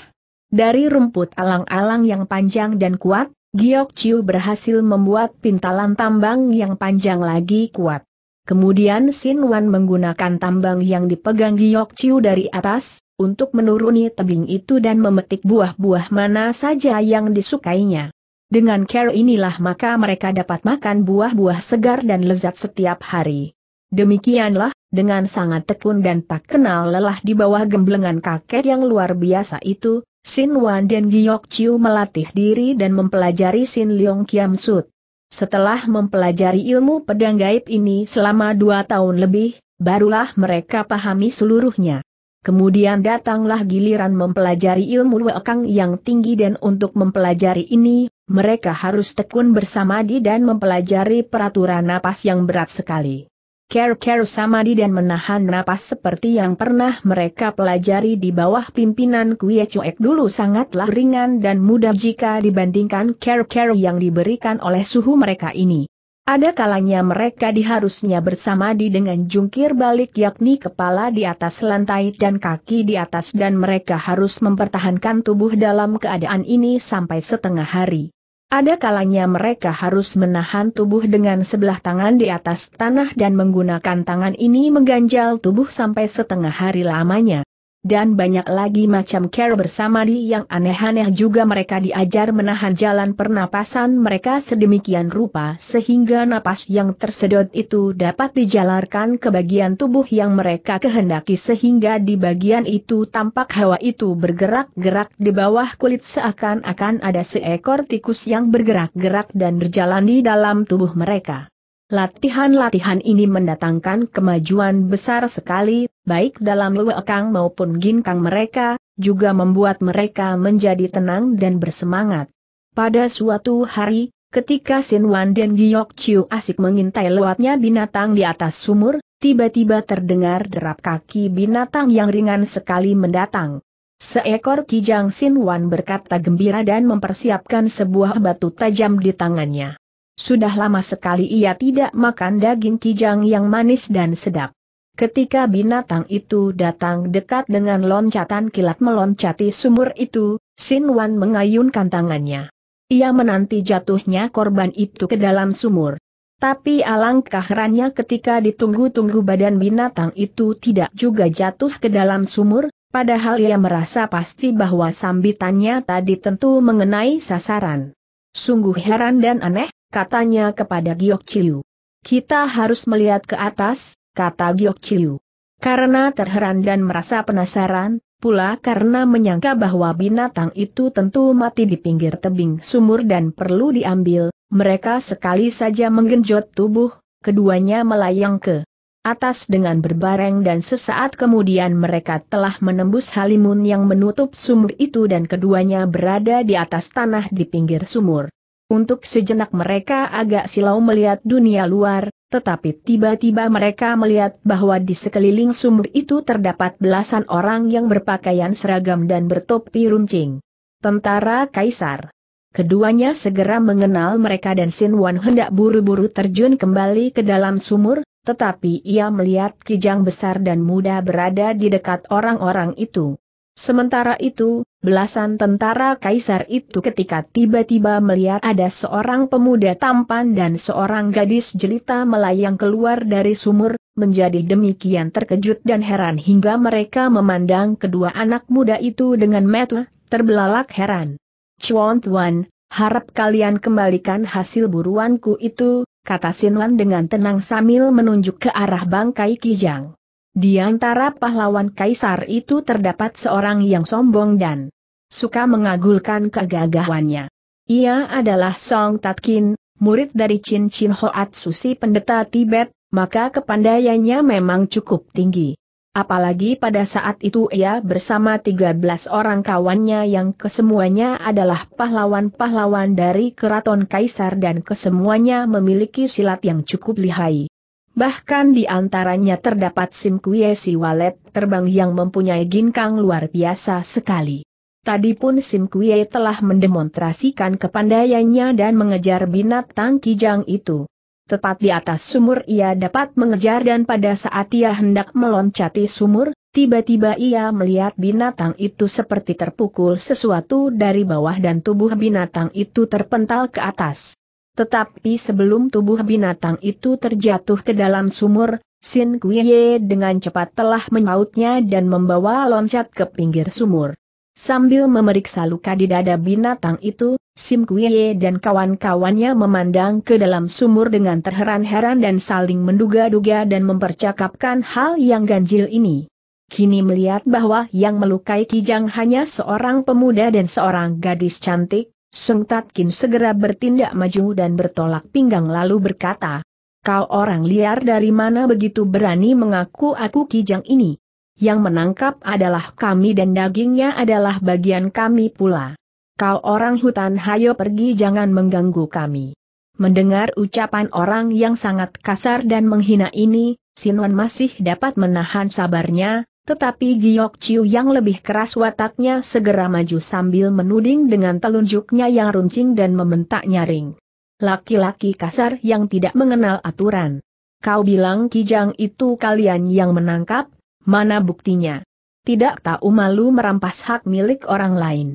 Dari rumput alang-alang yang panjang dan kuat, Giok Chiu berhasil membuat pintalan tambang yang panjang lagi kuat. Kemudian Sin Wan menggunakan tambang yang dipegang Giok Chiu dari atas, untuk menuruni tebing itu dan memetik buah-buah mana saja yang disukainya. Dengan care inilah maka mereka dapat makan buah-buah segar dan lezat setiap hari. Demikianlah, dengan sangat tekun dan tak kenal lelah di bawah gemblengan kakek yang luar biasa itu, Sin Wan dan Giok Chiu melatih diri dan mempelajari Sin Leong Kiam Sut. Setelah mempelajari ilmu pedang gaib ini selama dua tahun lebih, barulah mereka pahami seluruhnya. Kemudian datanglah giliran mempelajari ilmu Wekang yang tinggi dan untuk mempelajari ini, mereka harus tekun bersamadi dan mempelajari peraturan napas yang berat sekali. Care-care Samadi dan menahan napas seperti yang pernah mereka pelajari di bawah pimpinan Kuya Cuek dulu sangatlah ringan dan mudah jika dibandingkan care-care yang diberikan oleh suhu mereka ini. Ada kalanya mereka diharusnya bersamadi dengan jungkir balik yakni kepala di atas lantai dan kaki di atas dan mereka harus mempertahankan tubuh dalam keadaan ini sampai setengah hari. Ada kalanya mereka harus menahan tubuh dengan sebelah tangan di atas tanah dan menggunakan tangan ini mengganjal tubuh sampai setengah hari lamanya dan banyak lagi macam care bersama di yang aneh-aneh juga mereka diajar menahan jalan pernapasan mereka sedemikian rupa sehingga napas yang tersedot itu dapat dijalarkan ke bagian tubuh yang mereka kehendaki sehingga di bagian itu tampak hawa itu bergerak-gerak di bawah kulit seakan-akan ada seekor tikus yang bergerak-gerak dan berjalan di dalam tubuh mereka. Latihan-latihan ini mendatangkan kemajuan besar sekali, baik dalam luekang maupun ginkang mereka, juga membuat mereka menjadi tenang dan bersemangat. Pada suatu hari, ketika Sin Wan dan Giok Chiu asik mengintai lewatnya binatang di atas sumur, tiba-tiba terdengar derap kaki binatang yang ringan sekali mendatang. Seekor kijang Sin Wan berkata gembira dan mempersiapkan sebuah batu tajam di tangannya. Sudah lama sekali ia tidak makan daging kijang yang manis dan sedap. Ketika binatang itu datang dekat dengan loncatan kilat meloncati sumur itu, Sin Wan mengayunkan tangannya. Ia menanti jatuhnya korban itu ke dalam sumur. Tapi alangkah herannya ketika ditunggu-tunggu badan binatang itu tidak juga jatuh ke dalam sumur, padahal ia merasa pasti bahwa sambitannya tadi tentu mengenai sasaran. Sungguh heran dan aneh, katanya kepada Giok Chiu. Kita harus melihat ke atas, kata Giok Chiu. Karena terheran dan merasa penasaran, pula karena menyangka bahwa binatang itu tentu mati di pinggir tebing sumur dan perlu diambil, mereka sekali saja menggenjot tubuh, keduanya melayang ke atas dengan berbareng dan sesaat kemudian mereka telah menembus halimun yang menutup sumur itu dan keduanya berada di atas tanah di pinggir sumur. Untuk sejenak mereka agak silau melihat dunia luar, tetapi tiba-tiba mereka melihat bahwa di sekeliling sumur itu terdapat belasan orang yang berpakaian seragam dan bertopi runcing. Tentara Kaisar. Keduanya segera mengenal mereka dan Sin Wan hendak buru-buru terjun kembali ke dalam sumur, tetapi ia melihat kijang besar dan muda berada di dekat orang-orang itu. Sementara itu, belasan tentara kaisar itu ketika tiba-tiba melihat ada seorang pemuda tampan dan seorang gadis jelita melayang keluar dari sumur, menjadi demikian terkejut dan heran hingga mereka memandang kedua anak muda itu dengan mata terbelalak heran. Chuan Tuan, harap kalian kembalikan hasil buruanku itu, kata Sinwan dengan tenang sambil menunjuk ke arah bangkai Kijang. Di antara pahlawan kaisar itu terdapat seorang yang sombong dan suka mengagulkan kegagahannya. Ia adalah Song Tatkin, murid dari Chin Chin Hoat Susi pendeta Tibet, maka kepandaiannya memang cukup tinggi. Apalagi pada saat itu ia bersama 13 orang kawannya yang kesemuanya adalah pahlawan-pahlawan dari keraton kaisar dan kesemuanya memiliki silat yang cukup lihai bahkan di antaranya terdapat Sim si walet terbang yang mempunyai ginkang luar biasa sekali. Tadi pun Sim Kue telah mendemonstrasikan kepandaiannya dan mengejar binatang kijang itu. Tepat di atas sumur ia dapat mengejar dan pada saat ia hendak meloncati sumur, tiba-tiba ia melihat binatang itu seperti terpukul sesuatu dari bawah dan tubuh binatang itu terpental ke atas. Tetapi sebelum tubuh binatang itu terjatuh ke dalam sumur, Sin Kuiye dengan cepat telah menyautnya dan membawa loncat ke pinggir sumur. Sambil memeriksa luka di dada binatang itu, Sim Kuiye dan kawan-kawannya memandang ke dalam sumur dengan terheran-heran dan saling menduga-duga dan mempercakapkan hal yang ganjil ini. Kini melihat bahwa yang melukai Kijang hanya seorang pemuda dan seorang gadis cantik, Seng Tatkin segera bertindak maju dan bertolak pinggang lalu berkata, Kau orang liar dari mana begitu berani mengaku aku kijang ini? Yang menangkap adalah kami dan dagingnya adalah bagian kami pula. Kau orang hutan hayo pergi jangan mengganggu kami. Mendengar ucapan orang yang sangat kasar dan menghina ini, Sinwan masih dapat menahan sabarnya, tetapi Giok Chiu yang lebih keras wataknya segera maju sambil menuding dengan telunjuknya yang runcing dan membentak nyaring. Laki-laki kasar yang tidak mengenal aturan. Kau bilang Kijang itu kalian yang menangkap, mana buktinya? Tidak tahu malu merampas hak milik orang lain.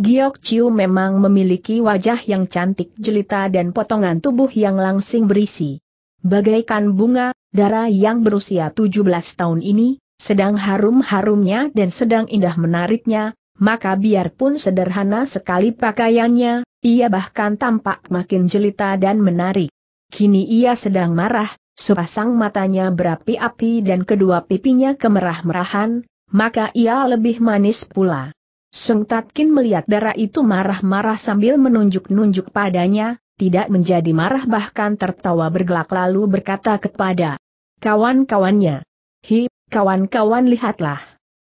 Giok Chiu memang memiliki wajah yang cantik jelita dan potongan tubuh yang langsing berisi. Bagaikan bunga, darah yang berusia 17 tahun ini, sedang harum-harumnya dan sedang indah menariknya, maka biarpun sederhana sekali pakaiannya, ia bahkan tampak makin jelita dan menarik. Kini ia sedang marah, sepasang matanya berapi-api dan kedua pipinya kemerah-merahan, maka ia lebih manis pula. Sung Tatkin melihat darah itu marah-marah sambil menunjuk-nunjuk padanya, tidak menjadi marah bahkan tertawa bergelak lalu berkata kepada kawan-kawannya. Hi, Kawan-kawan lihatlah.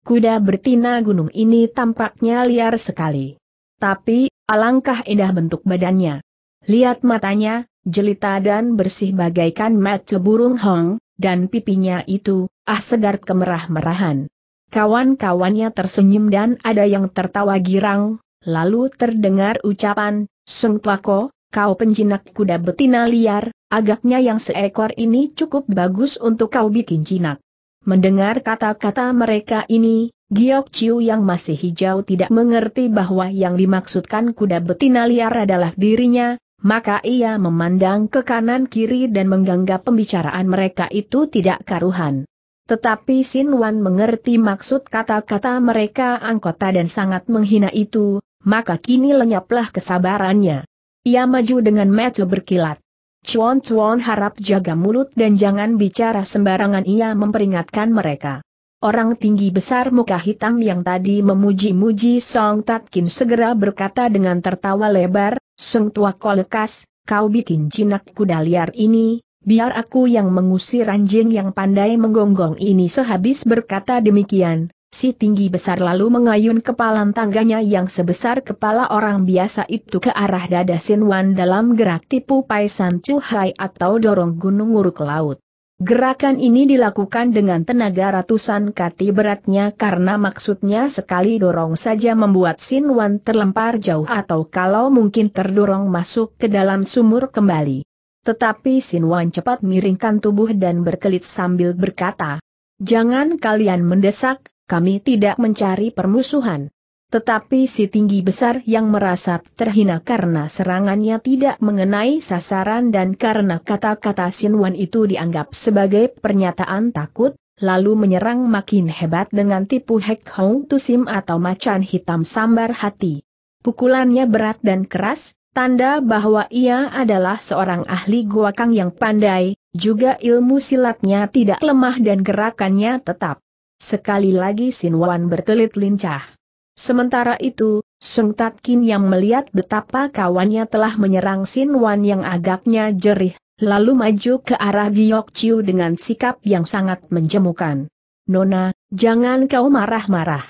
Kuda bertina gunung ini tampaknya liar sekali. Tapi, alangkah indah bentuk badannya. Lihat matanya, jelita dan bersih bagaikan mata burung hong, dan pipinya itu, ah sedar kemerah-merahan. Kawan-kawannya tersenyum dan ada yang tertawa girang, lalu terdengar ucapan, Seng Tuako, kau penjinak kuda betina liar, agaknya yang seekor ini cukup bagus untuk kau bikin jinak. Mendengar kata-kata mereka ini, Giok Chiu yang masih hijau tidak mengerti bahwa yang dimaksudkan kuda betina liar adalah dirinya, maka ia memandang ke kanan kiri dan menganggap pembicaraan mereka itu tidak karuhan. Tetapi Sin Wan mengerti maksud kata-kata mereka angkota dan sangat menghina itu, maka kini lenyaplah kesabarannya. Ia maju dengan metu berkilat. Chuan Chuan harap jaga mulut dan jangan bicara sembarangan ia memperingatkan mereka. Orang tinggi besar muka hitam yang tadi memuji-muji Song Tatkin segera berkata dengan tertawa lebar, Sung tua kolekas, kau bikin jinak kuda liar ini, biar aku yang mengusir anjing yang pandai menggonggong ini sehabis berkata demikian, Si tinggi besar lalu mengayun kepalan tangganya yang sebesar kepala orang biasa itu ke arah dada Sin Wan dalam gerak tipu paisan cuhai atau dorong gunung uruk laut. Gerakan ini dilakukan dengan tenaga ratusan kati beratnya karena maksudnya sekali dorong saja membuat Sin Wan terlempar jauh atau kalau mungkin terdorong masuk ke dalam sumur kembali. Tetapi Sin Wan cepat miringkan tubuh dan berkelit sambil berkata, Jangan kalian mendesak, kami tidak mencari permusuhan. Tetapi si tinggi besar yang merasa terhina karena serangannya tidak mengenai sasaran dan karena kata-kata Wan itu dianggap sebagai pernyataan takut, lalu menyerang makin hebat dengan tipu Hek Hong Tusim atau macan hitam sambar hati. Pukulannya berat dan keras, tanda bahwa ia adalah seorang ahli kang yang pandai, juga ilmu silatnya tidak lemah dan gerakannya tetap. Sekali lagi Sin Wan berkelit lincah. Sementara itu, Sung Tatkin yang melihat betapa kawannya telah menyerang Sin Wan yang agaknya jerih, lalu maju ke arah Giok Chiu dengan sikap yang sangat menjemukan. Nona, jangan kau marah-marah.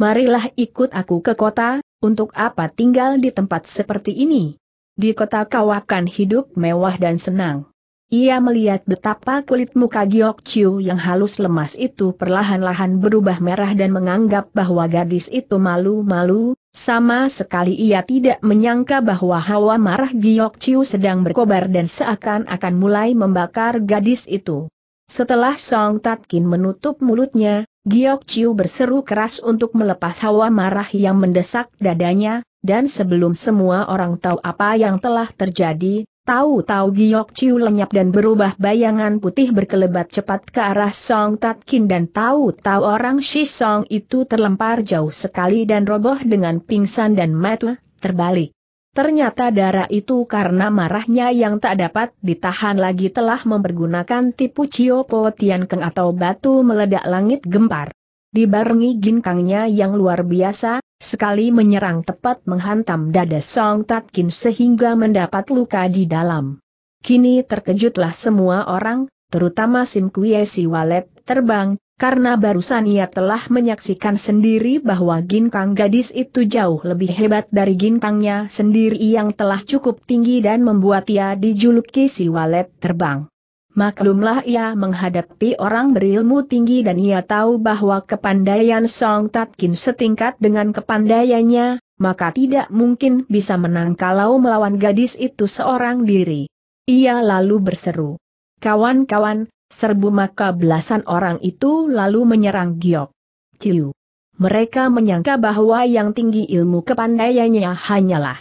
Marilah ikut aku ke kota, untuk apa tinggal di tempat seperti ini? Di kota kau akan hidup mewah dan senang. Ia melihat betapa kulit muka Giok Chiu yang halus lemas itu perlahan-lahan berubah merah dan menganggap bahwa gadis itu malu-malu, sama sekali ia tidak menyangka bahwa hawa marah Giok Chiu sedang berkobar dan seakan-akan mulai membakar gadis itu. Setelah Song Tatkin menutup mulutnya, Giok Chiu berseru keras untuk melepas hawa marah yang mendesak dadanya, dan sebelum semua orang tahu apa yang telah terjadi, Tahu-tahu Giok Chiu lenyap dan berubah bayangan putih berkelebat cepat ke arah Song Tatkin dan tahu-tahu orang Shi Song itu terlempar jauh sekali dan roboh dengan pingsan dan mati terbalik. Ternyata darah itu karena marahnya yang tak dapat ditahan lagi telah mempergunakan tipu Chiu Po Tian Keng atau batu meledak langit gempar dibarengi ginkangnya yang luar biasa, sekali menyerang tepat menghantam dada Song Tatkin sehingga mendapat luka di dalam. Kini terkejutlah semua orang, terutama Sim Si Walet terbang, karena barusan ia telah menyaksikan sendiri bahwa ginkang gadis itu jauh lebih hebat dari ginkangnya sendiri yang telah cukup tinggi dan membuat ia dijuluki si walet terbang. Maklumlah ia menghadapi orang berilmu tinggi dan ia tahu bahwa kepandaian Song Tatkin setingkat dengan kepandaiannya, maka tidak mungkin bisa menang kalau melawan gadis itu seorang diri. Ia lalu berseru. Kawan-kawan, serbu maka belasan orang itu lalu menyerang Giok. Ciu. Mereka menyangka bahwa yang tinggi ilmu kepandaiannya hanyalah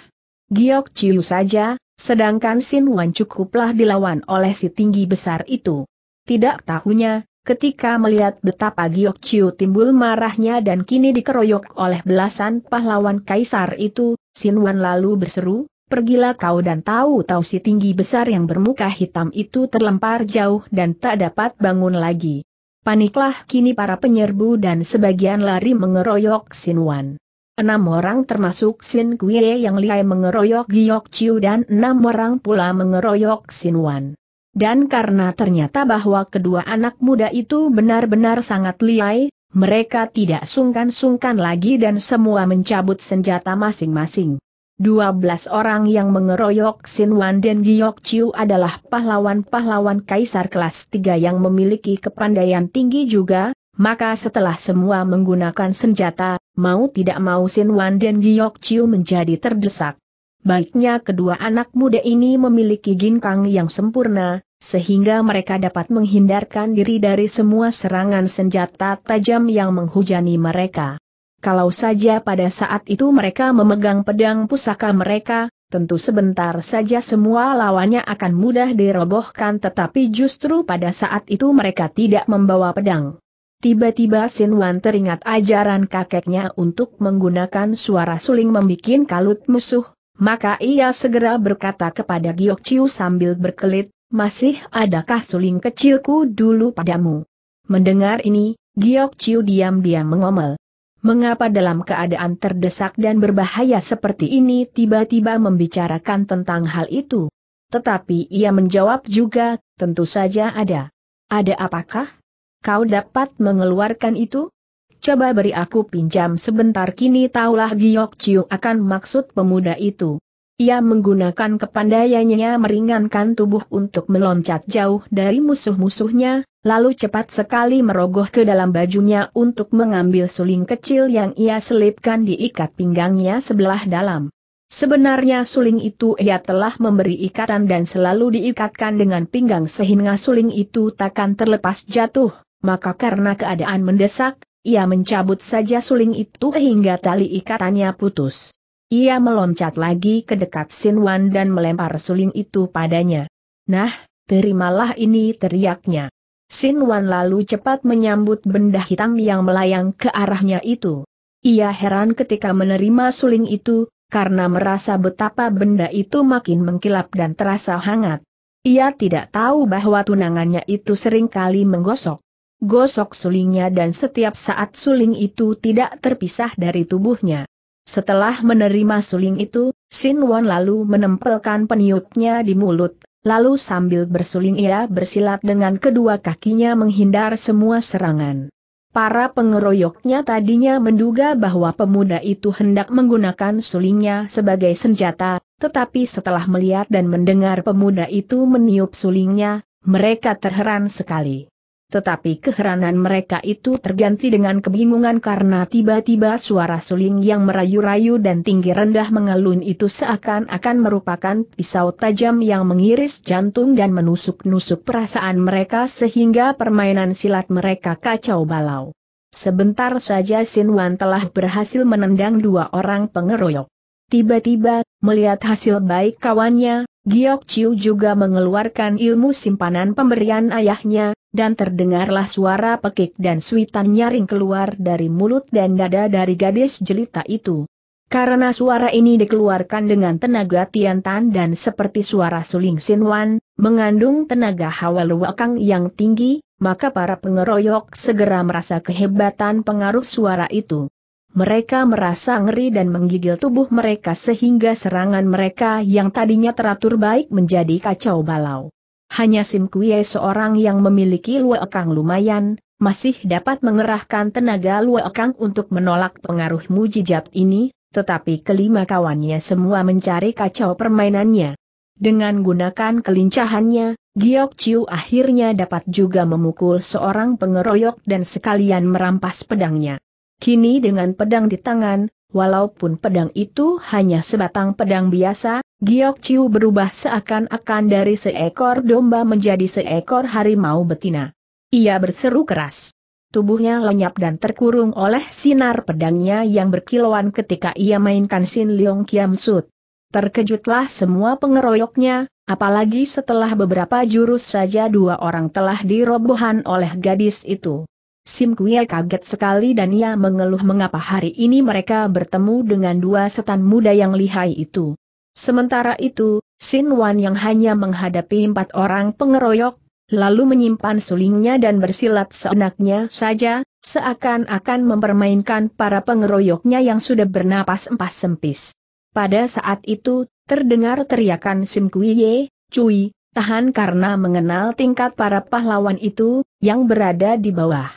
Giok Ciu saja, Sedangkan Sin Wan cukuplah dilawan oleh si tinggi besar itu. Tidak tahunya, ketika melihat betapa Giok Chiu timbul marahnya dan kini dikeroyok oleh belasan pahlawan kaisar itu, Sin Wan lalu berseru, pergilah kau dan tahu-tahu si tinggi besar yang bermuka hitam itu terlempar jauh dan tak dapat bangun lagi. Paniklah kini para penyerbu dan sebagian lari mengeroyok Sin Wan. Enam orang termasuk Sin Kuie yang liai mengeroyok Giok Chiu dan enam orang pula mengeroyok Sin Wan. Dan karena ternyata bahwa kedua anak muda itu benar-benar sangat liai, mereka tidak sungkan-sungkan lagi dan semua mencabut senjata masing-masing. Dua belas orang yang mengeroyok Sin Wan dan Giok Chiu adalah pahlawan-pahlawan kaisar kelas tiga yang memiliki kepandaian tinggi juga, maka setelah semua menggunakan senjata, mau tidak mau Sin Wan dan Giok Chiu menjadi terdesak. Baiknya kedua anak muda ini memiliki ginkang yang sempurna, sehingga mereka dapat menghindarkan diri dari semua serangan senjata tajam yang menghujani mereka. Kalau saja pada saat itu mereka memegang pedang pusaka mereka, tentu sebentar saja semua lawannya akan mudah dirobohkan tetapi justru pada saat itu mereka tidak membawa pedang. Tiba-tiba Wan teringat ajaran kakeknya untuk menggunakan suara suling membuat kalut musuh, maka ia segera berkata kepada Giok Chiu sambil berkelit, masih adakah suling kecilku dulu padamu? Mendengar ini, Giok Chiu diam-diam mengomel. Mengapa dalam keadaan terdesak dan berbahaya seperti ini tiba-tiba membicarakan tentang hal itu? Tetapi ia menjawab juga, tentu saja ada. Ada apakah? Kau dapat mengeluarkan itu? Coba beri aku pinjam sebentar kini taulah Giok Chiu akan maksud pemuda itu. Ia menggunakan kepandaiannya meringankan tubuh untuk meloncat jauh dari musuh-musuhnya, lalu cepat sekali merogoh ke dalam bajunya untuk mengambil suling kecil yang ia selipkan di ikat pinggangnya sebelah dalam. Sebenarnya suling itu ia telah memberi ikatan dan selalu diikatkan dengan pinggang sehingga suling itu takkan terlepas jatuh maka karena keadaan mendesak, ia mencabut saja suling itu hingga tali ikatannya putus. Ia meloncat lagi ke dekat Sin Wan dan melempar suling itu padanya. Nah, terimalah ini teriaknya. Sin Wan lalu cepat menyambut benda hitam yang melayang ke arahnya itu. Ia heran ketika menerima suling itu, karena merasa betapa benda itu makin mengkilap dan terasa hangat. Ia tidak tahu bahwa tunangannya itu seringkali menggosok gosok sulingnya dan setiap saat suling itu tidak terpisah dari tubuhnya. Setelah menerima suling itu, Sin Won lalu menempelkan peniupnya di mulut, lalu sambil bersuling ia bersilat dengan kedua kakinya menghindar semua serangan. Para pengeroyoknya tadinya menduga bahwa pemuda itu hendak menggunakan sulingnya sebagai senjata, tetapi setelah melihat dan mendengar pemuda itu meniup sulingnya, mereka terheran sekali. Tetapi keheranan mereka itu terganti dengan kebingungan karena tiba-tiba suara suling yang merayu-rayu dan tinggi rendah mengelun itu seakan-akan merupakan pisau tajam yang mengiris jantung dan menusuk-nusuk perasaan mereka sehingga permainan silat mereka kacau balau. Sebentar saja Wan telah berhasil menendang dua orang pengeroyok. Tiba-tiba, melihat hasil baik kawannya, Giok Chiu juga mengeluarkan ilmu simpanan pemberian ayahnya, dan terdengarlah suara pekik dan suitan nyaring keluar dari mulut dan dada dari gadis jelita itu. Karena suara ini dikeluarkan dengan tenaga tiantan dan seperti suara suling sinwan, mengandung tenaga hawa luwakang yang tinggi, maka para pengeroyok segera merasa kehebatan pengaruh suara itu. Mereka merasa ngeri dan menggigil tubuh mereka sehingga serangan mereka yang tadinya teratur baik menjadi kacau balau. Hanya Sim Kuiye seorang yang memiliki luekang lumayan, masih dapat mengerahkan tenaga luekang untuk menolak pengaruh mujijat ini, tetapi kelima kawannya semua mencari kacau permainannya. Dengan gunakan kelincahannya, Giok Chiu akhirnya dapat juga memukul seorang pengeroyok dan sekalian merampas pedangnya. Kini dengan pedang di tangan, Walaupun pedang itu hanya sebatang pedang biasa, Giok Chiu berubah seakan-akan dari seekor domba menjadi seekor harimau betina. Ia berseru keras. Tubuhnya lenyap dan terkurung oleh sinar pedangnya yang berkilauan ketika ia mainkan Sin Leong Kiam Sut. Terkejutlah semua pengeroyoknya, apalagi setelah beberapa jurus saja dua orang telah dirobohan oleh gadis itu. Sim Kuiye kaget sekali dan ia mengeluh mengapa hari ini mereka bertemu dengan dua setan muda yang lihai itu. Sementara itu, Sin Wan yang hanya menghadapi empat orang pengeroyok, lalu menyimpan sulingnya dan bersilat seenaknya saja, seakan-akan mempermainkan para pengeroyoknya yang sudah bernapas empas sempis. Pada saat itu, terdengar teriakan Sim Kuiye, Cui, tahan karena mengenal tingkat para pahlawan itu, yang berada di bawah.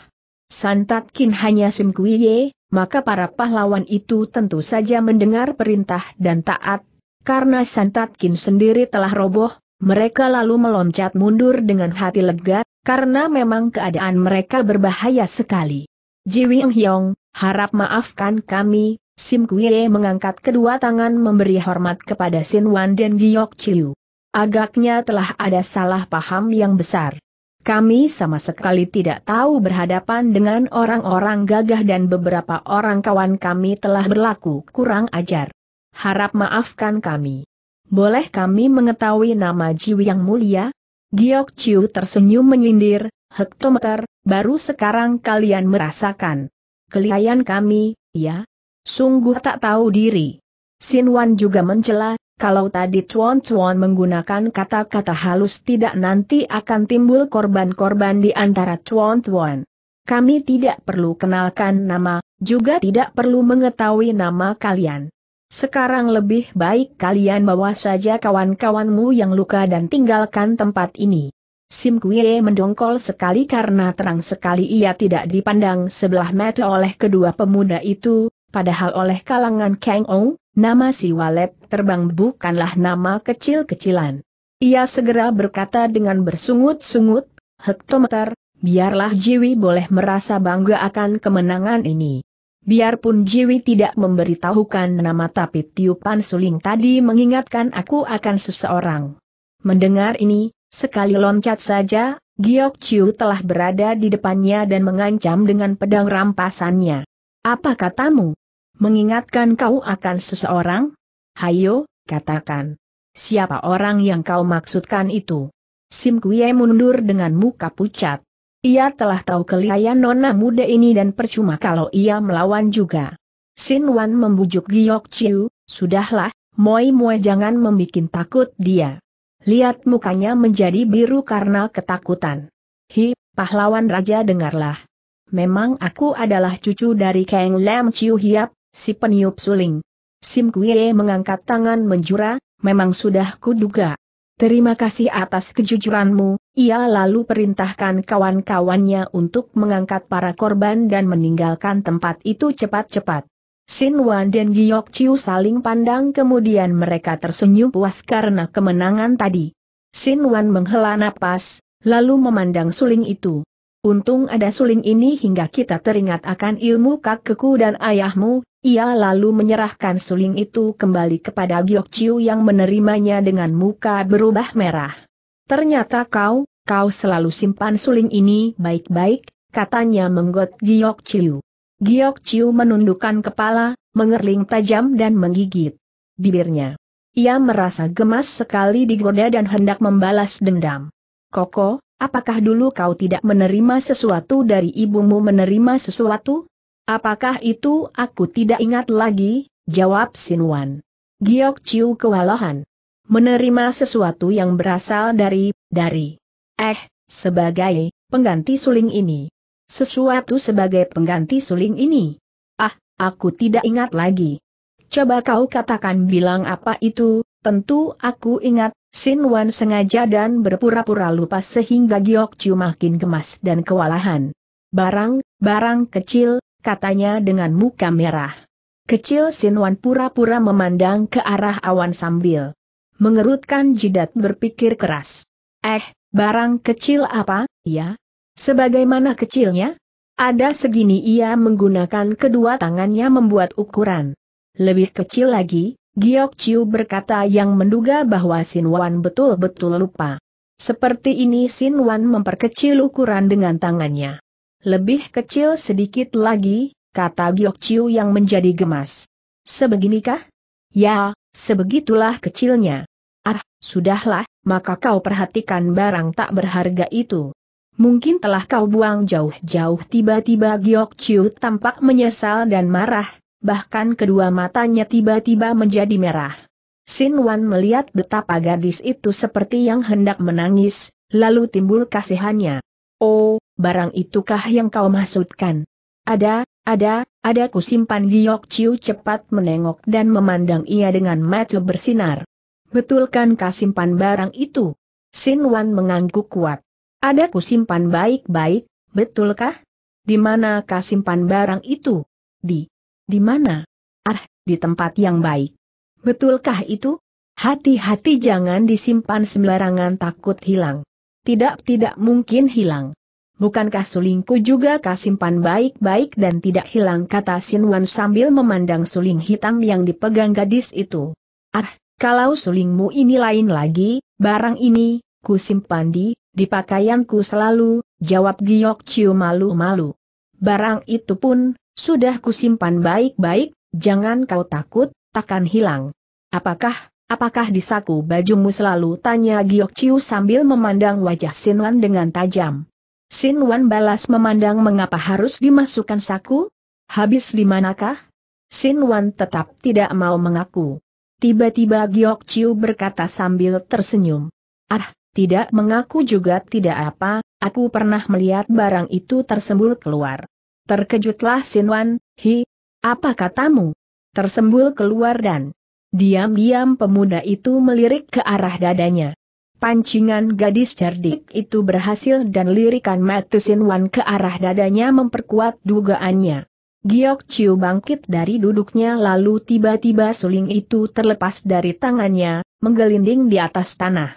Santatkin hanya Sim Simkuye, maka para pahlawan itu tentu saja mendengar perintah dan taat, karena Santatkin sendiri telah roboh, mereka lalu meloncat mundur dengan hati lega, karena memang keadaan mereka berbahaya sekali. Ji Wing Hyong, harap maafkan kami, Sim Simkuye mengangkat kedua tangan memberi hormat kepada Sin Wan dan Giok Chiu. Agaknya telah ada salah paham yang besar. Kami sama sekali tidak tahu berhadapan dengan orang-orang gagah dan beberapa orang kawan kami telah berlaku kurang ajar. Harap maafkan kami. Boleh kami mengetahui nama Jiwi yang mulia? Giok Chiu tersenyum menyindir, hektometer, baru sekarang kalian merasakan. Kelihayan kami, ya? Sungguh tak tahu diri. Sin Wan juga mencela, kalau tadi Chuan Chuan menggunakan kata-kata halus tidak nanti akan timbul korban-korban di antara Chuan Chuan. Kami tidak perlu kenalkan nama, juga tidak perlu mengetahui nama kalian. Sekarang lebih baik kalian bawa saja kawan-kawanmu yang luka dan tinggalkan tempat ini. Sim Kuye mendongkol sekali karena terang sekali ia tidak dipandang sebelah mata oleh kedua pemuda itu, padahal oleh kalangan Kang Ong Nama si walet terbang bukanlah nama kecil-kecilan. Ia segera berkata dengan bersungut-sungut, hektometer, biarlah Jiwi boleh merasa bangga akan kemenangan ini. Biarpun Jiwi tidak memberitahukan nama tapi tiupan suling tadi mengingatkan aku akan seseorang. Mendengar ini, sekali loncat saja, Giok Chiu telah berada di depannya dan mengancam dengan pedang rampasannya. Apa katamu? mengingatkan kau akan seseorang? Hayo, katakan. Siapa orang yang kau maksudkan itu? Sim Kuye mundur dengan muka pucat. Ia telah tahu kelihayan nona muda ini dan percuma kalau ia melawan juga. Sin Wan membujuk Giok Chiu, sudahlah, Moi Moi jangan membuat takut dia. Lihat mukanya menjadi biru karena ketakutan. Hi, pahlawan raja dengarlah. Memang aku adalah cucu dari Kang Lam Chiu Hiap, si peniup suling. Sim Kuiye mengangkat tangan menjura, memang sudah kuduga. Terima kasih atas kejujuranmu, ia lalu perintahkan kawan-kawannya untuk mengangkat para korban dan meninggalkan tempat itu cepat-cepat. Sin Wan dan Giok Chiu saling pandang kemudian mereka tersenyum puas karena kemenangan tadi. Sin Wan menghela napas, lalu memandang suling itu. Untung ada suling ini hingga kita teringat akan ilmu kakekku dan ayahmu, ia lalu menyerahkan suling itu kembali kepada Giok Chiu yang menerimanya dengan muka berubah merah. Ternyata kau, kau selalu simpan suling ini baik-baik, katanya menggot Giok Chiu. Giok Chiu menundukkan kepala, mengerling tajam dan menggigit bibirnya. Ia merasa gemas sekali digoda dan hendak membalas dendam. Koko, Apakah dulu kau tidak menerima sesuatu dari ibumu menerima sesuatu? Apakah itu aku tidak ingat lagi? Jawab Sinwan. Giok Chiu kewalahan. Menerima sesuatu yang berasal dari, dari. Eh, sebagai, pengganti suling ini. Sesuatu sebagai pengganti suling ini. Ah, aku tidak ingat lagi. Coba kau katakan bilang apa itu, tentu aku ingat, Sin Wan sengaja dan berpura-pura lupa sehingga Giok Chu makin gemas dan kewalahan. Barang, barang kecil, katanya dengan muka merah. Kecil Sin Wan pura-pura memandang ke arah awan sambil mengerutkan jidat berpikir keras. Eh, barang kecil apa, ya? Sebagaimana kecilnya? Ada segini ia menggunakan kedua tangannya membuat ukuran. Lebih kecil lagi, Giok Chiu berkata yang menduga bahwa Sin Wan betul-betul lupa. Seperti ini Sin Wan memperkecil ukuran dengan tangannya. Lebih kecil sedikit lagi, kata Giok Chiu yang menjadi gemas. Sebeginikah? Ya, sebegitulah kecilnya. Ah, sudahlah, maka kau perhatikan barang tak berharga itu. Mungkin telah kau buang jauh-jauh tiba-tiba Giok Chiu tampak menyesal dan marah, bahkan kedua matanya tiba-tiba menjadi merah. Sin Wan melihat betapa gadis itu seperti yang hendak menangis, lalu timbul kasihannya. Oh, barang itukah yang kau maksudkan? Ada, ada, ada ku simpan Giok Chiu cepat menengok dan memandang ia dengan mata bersinar. Betulkan kau simpan barang itu? Sin Wan mengangguk kuat. Ada ku simpan baik-baik, betulkah? Di mana kau simpan barang itu? Di di mana? Ah, di tempat yang baik. Betulkah itu? Hati-hati jangan disimpan sembarangan takut hilang. Tidak tidak mungkin hilang. Bukankah sulingku juga kau simpan baik-baik dan tidak hilang kata Wan sambil memandang suling hitam yang dipegang gadis itu. Ah, kalau sulingmu ini lain lagi, barang ini, ku simpan di, di pakaianku selalu, jawab Giok Chiu malu-malu. Barang itu pun, sudah kusimpan baik-baik, jangan kau takut, takkan hilang. Apakah, apakah di saku bajumu selalu tanya Giok Chiu sambil memandang wajah Sin Wan dengan tajam. Sin Wan balas memandang mengapa harus dimasukkan saku? Habis di manakah? Wan tetap tidak mau mengaku. Tiba-tiba Giok Chiu berkata sambil tersenyum. Ah, tidak mengaku juga tidak apa, aku pernah melihat barang itu tersembul keluar. Terkejutlah Sinwan, hi, apa katamu? Tersembul keluar dan diam-diam pemuda itu melirik ke arah dadanya. Pancingan gadis cerdik itu berhasil dan lirikan mata Sinwan ke arah dadanya memperkuat dugaannya. Giok Chiu bangkit dari duduknya lalu tiba-tiba suling itu terlepas dari tangannya, menggelinding di atas tanah.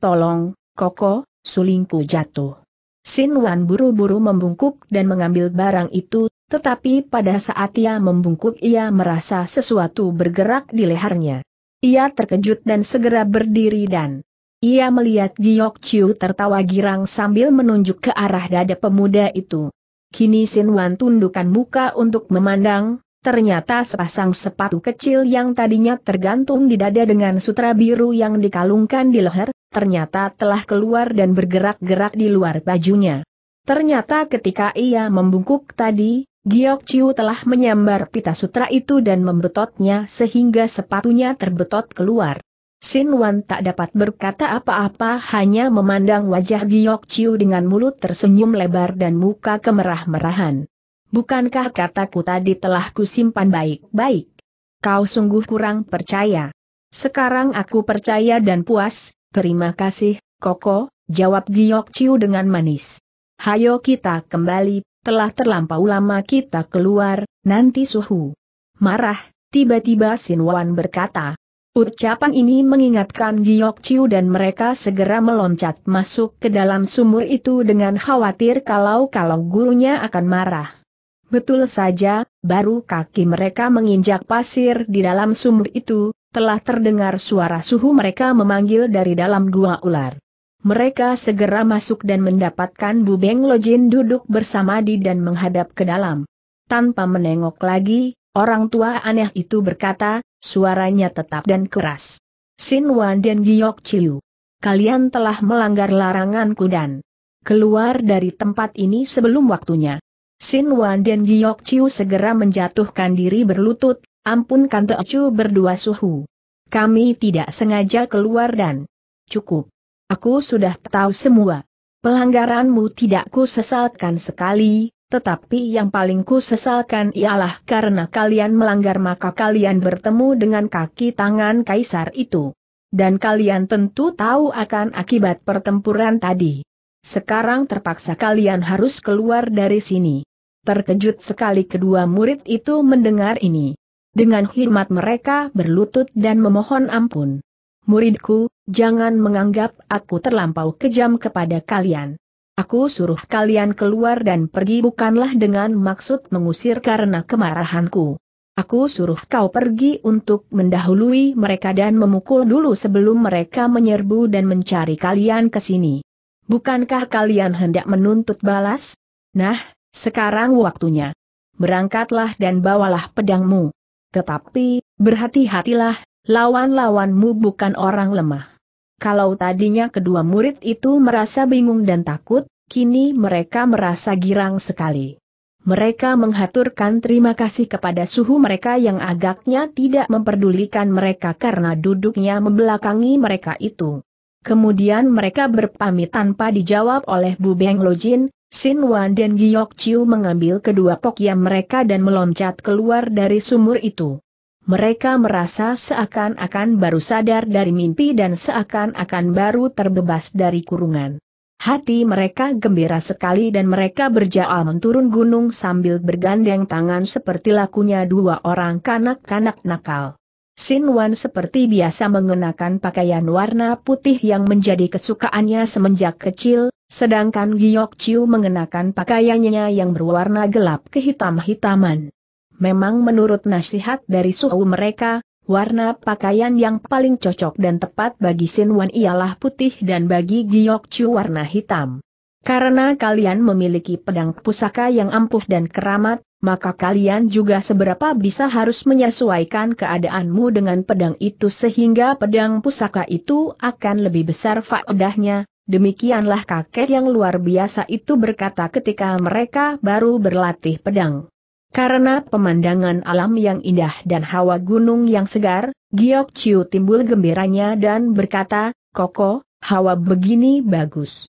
Tolong, Koko, sulingku jatuh. Sin Wan buru-buru membungkuk dan mengambil barang itu, tetapi pada saat ia membungkuk ia merasa sesuatu bergerak di lehernya. Ia terkejut dan segera berdiri dan ia melihat Giok Chiu tertawa girang sambil menunjuk ke arah dada pemuda itu. Kini Sin Wan tundukkan muka untuk memandang, ternyata sepasang sepatu kecil yang tadinya tergantung di dada dengan sutra biru yang dikalungkan di leher, ternyata telah keluar dan bergerak-gerak di luar bajunya. Ternyata ketika ia membungkuk tadi, Giok Chiu telah menyambar pita sutra itu dan membetotnya sehingga sepatunya terbetot keluar. Sin Wan tak dapat berkata apa-apa hanya memandang wajah Giok Chiu dengan mulut tersenyum lebar dan muka kemerah-merahan. Bukankah kataku tadi telah kusimpan baik-baik? Kau sungguh kurang percaya. Sekarang aku percaya dan puas, Terima kasih, Koko, jawab Giok Chiu dengan manis. Hayo kita kembali, telah terlampau lama kita keluar, nanti suhu. Marah, tiba-tiba Sin Sinwan berkata. Ucapan ini mengingatkan Giok Chiu dan mereka segera meloncat masuk ke dalam sumur itu dengan khawatir kalau-kalau gurunya akan marah. Betul saja, baru kaki mereka menginjak pasir di dalam sumur itu, telah terdengar suara suhu mereka memanggil dari dalam gua ular. Mereka segera masuk dan mendapatkan Bu Beng Lojin duduk bersama di dan menghadap ke dalam. Tanpa menengok lagi, orang tua aneh itu berkata, suaranya tetap dan keras. Sin Wan dan Giok Chiu. Kalian telah melanggar laranganku dan keluar dari tempat ini sebelum waktunya. Sin Wan dan Giok Chiu segera menjatuhkan diri berlutut, Ampun Kante Chu berdua suhu. Kami tidak sengaja keluar dan... Cukup. Aku sudah tahu semua. Pelanggaranmu tidak ku sesalkan sekali, tetapi yang paling ku sesalkan ialah karena kalian melanggar maka kalian bertemu dengan kaki tangan kaisar itu. Dan kalian tentu tahu akan akibat pertempuran tadi. Sekarang terpaksa kalian harus keluar dari sini. Terkejut sekali kedua murid itu mendengar ini. Dengan hikmat mereka berlutut dan memohon ampun. Muridku, jangan menganggap aku terlampau kejam kepada kalian. Aku suruh kalian keluar dan pergi bukanlah dengan maksud mengusir karena kemarahanku. Aku suruh kau pergi untuk mendahului mereka dan memukul dulu sebelum mereka menyerbu dan mencari kalian ke sini. Bukankah kalian hendak menuntut balas? Nah, sekarang waktunya. Berangkatlah dan bawalah pedangmu. Tetapi, berhati-hatilah, lawan-lawanmu bukan orang lemah. Kalau tadinya kedua murid itu merasa bingung dan takut, kini mereka merasa girang sekali. Mereka menghaturkan terima kasih kepada suhu mereka yang agaknya tidak memperdulikan mereka karena duduknya membelakangi mereka itu. Kemudian mereka berpamit tanpa dijawab oleh Bu Beng Lojin, Sin Wan dan Giok Chiu mengambil kedua yang mereka dan meloncat keluar dari sumur itu. Mereka merasa seakan-akan baru sadar dari mimpi dan seakan-akan baru terbebas dari kurungan. Hati mereka gembira sekali dan mereka berjalan menurun gunung sambil bergandeng tangan seperti lakunya dua orang kanak-kanak nakal. Sin Wan seperti biasa mengenakan pakaian warna putih yang menjadi kesukaannya semenjak kecil, sedangkan Giok Chiu mengenakan pakaiannya yang berwarna gelap kehitam-hitaman. Memang menurut nasihat dari suhu mereka, warna pakaian yang paling cocok dan tepat bagi Sin Wan ialah putih dan bagi Giok Chiu warna hitam. Karena kalian memiliki pedang pusaka yang ampuh dan keramat, maka kalian juga seberapa bisa harus menyesuaikan keadaanmu dengan pedang itu sehingga pedang pusaka itu akan lebih besar faedahnya. Demikianlah kakek yang luar biasa itu berkata ketika mereka baru berlatih pedang. Karena pemandangan alam yang indah dan hawa gunung yang segar, Giok Chiu timbul gembiranya dan berkata, Koko, hawa begini bagus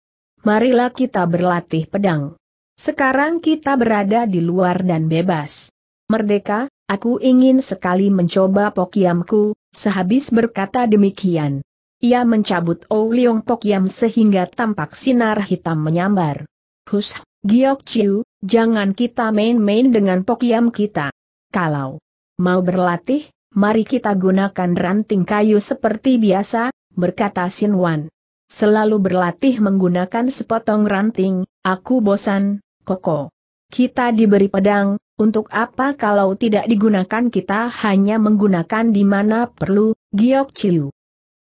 marilah kita berlatih pedang. Sekarang kita berada di luar dan bebas. Merdeka, aku ingin sekali mencoba pokiamku, sehabis berkata demikian. Ia mencabut Ouliong pokiam sehingga tampak sinar hitam menyambar. Hus, Giok Chiu, jangan kita main-main dengan pokiam kita. Kalau mau berlatih, mari kita gunakan ranting kayu seperti biasa, berkata Sin Wan selalu berlatih menggunakan sepotong ranting, aku bosan, koko. Kita diberi pedang, untuk apa kalau tidak digunakan kita hanya menggunakan di mana perlu, Giok Chiu.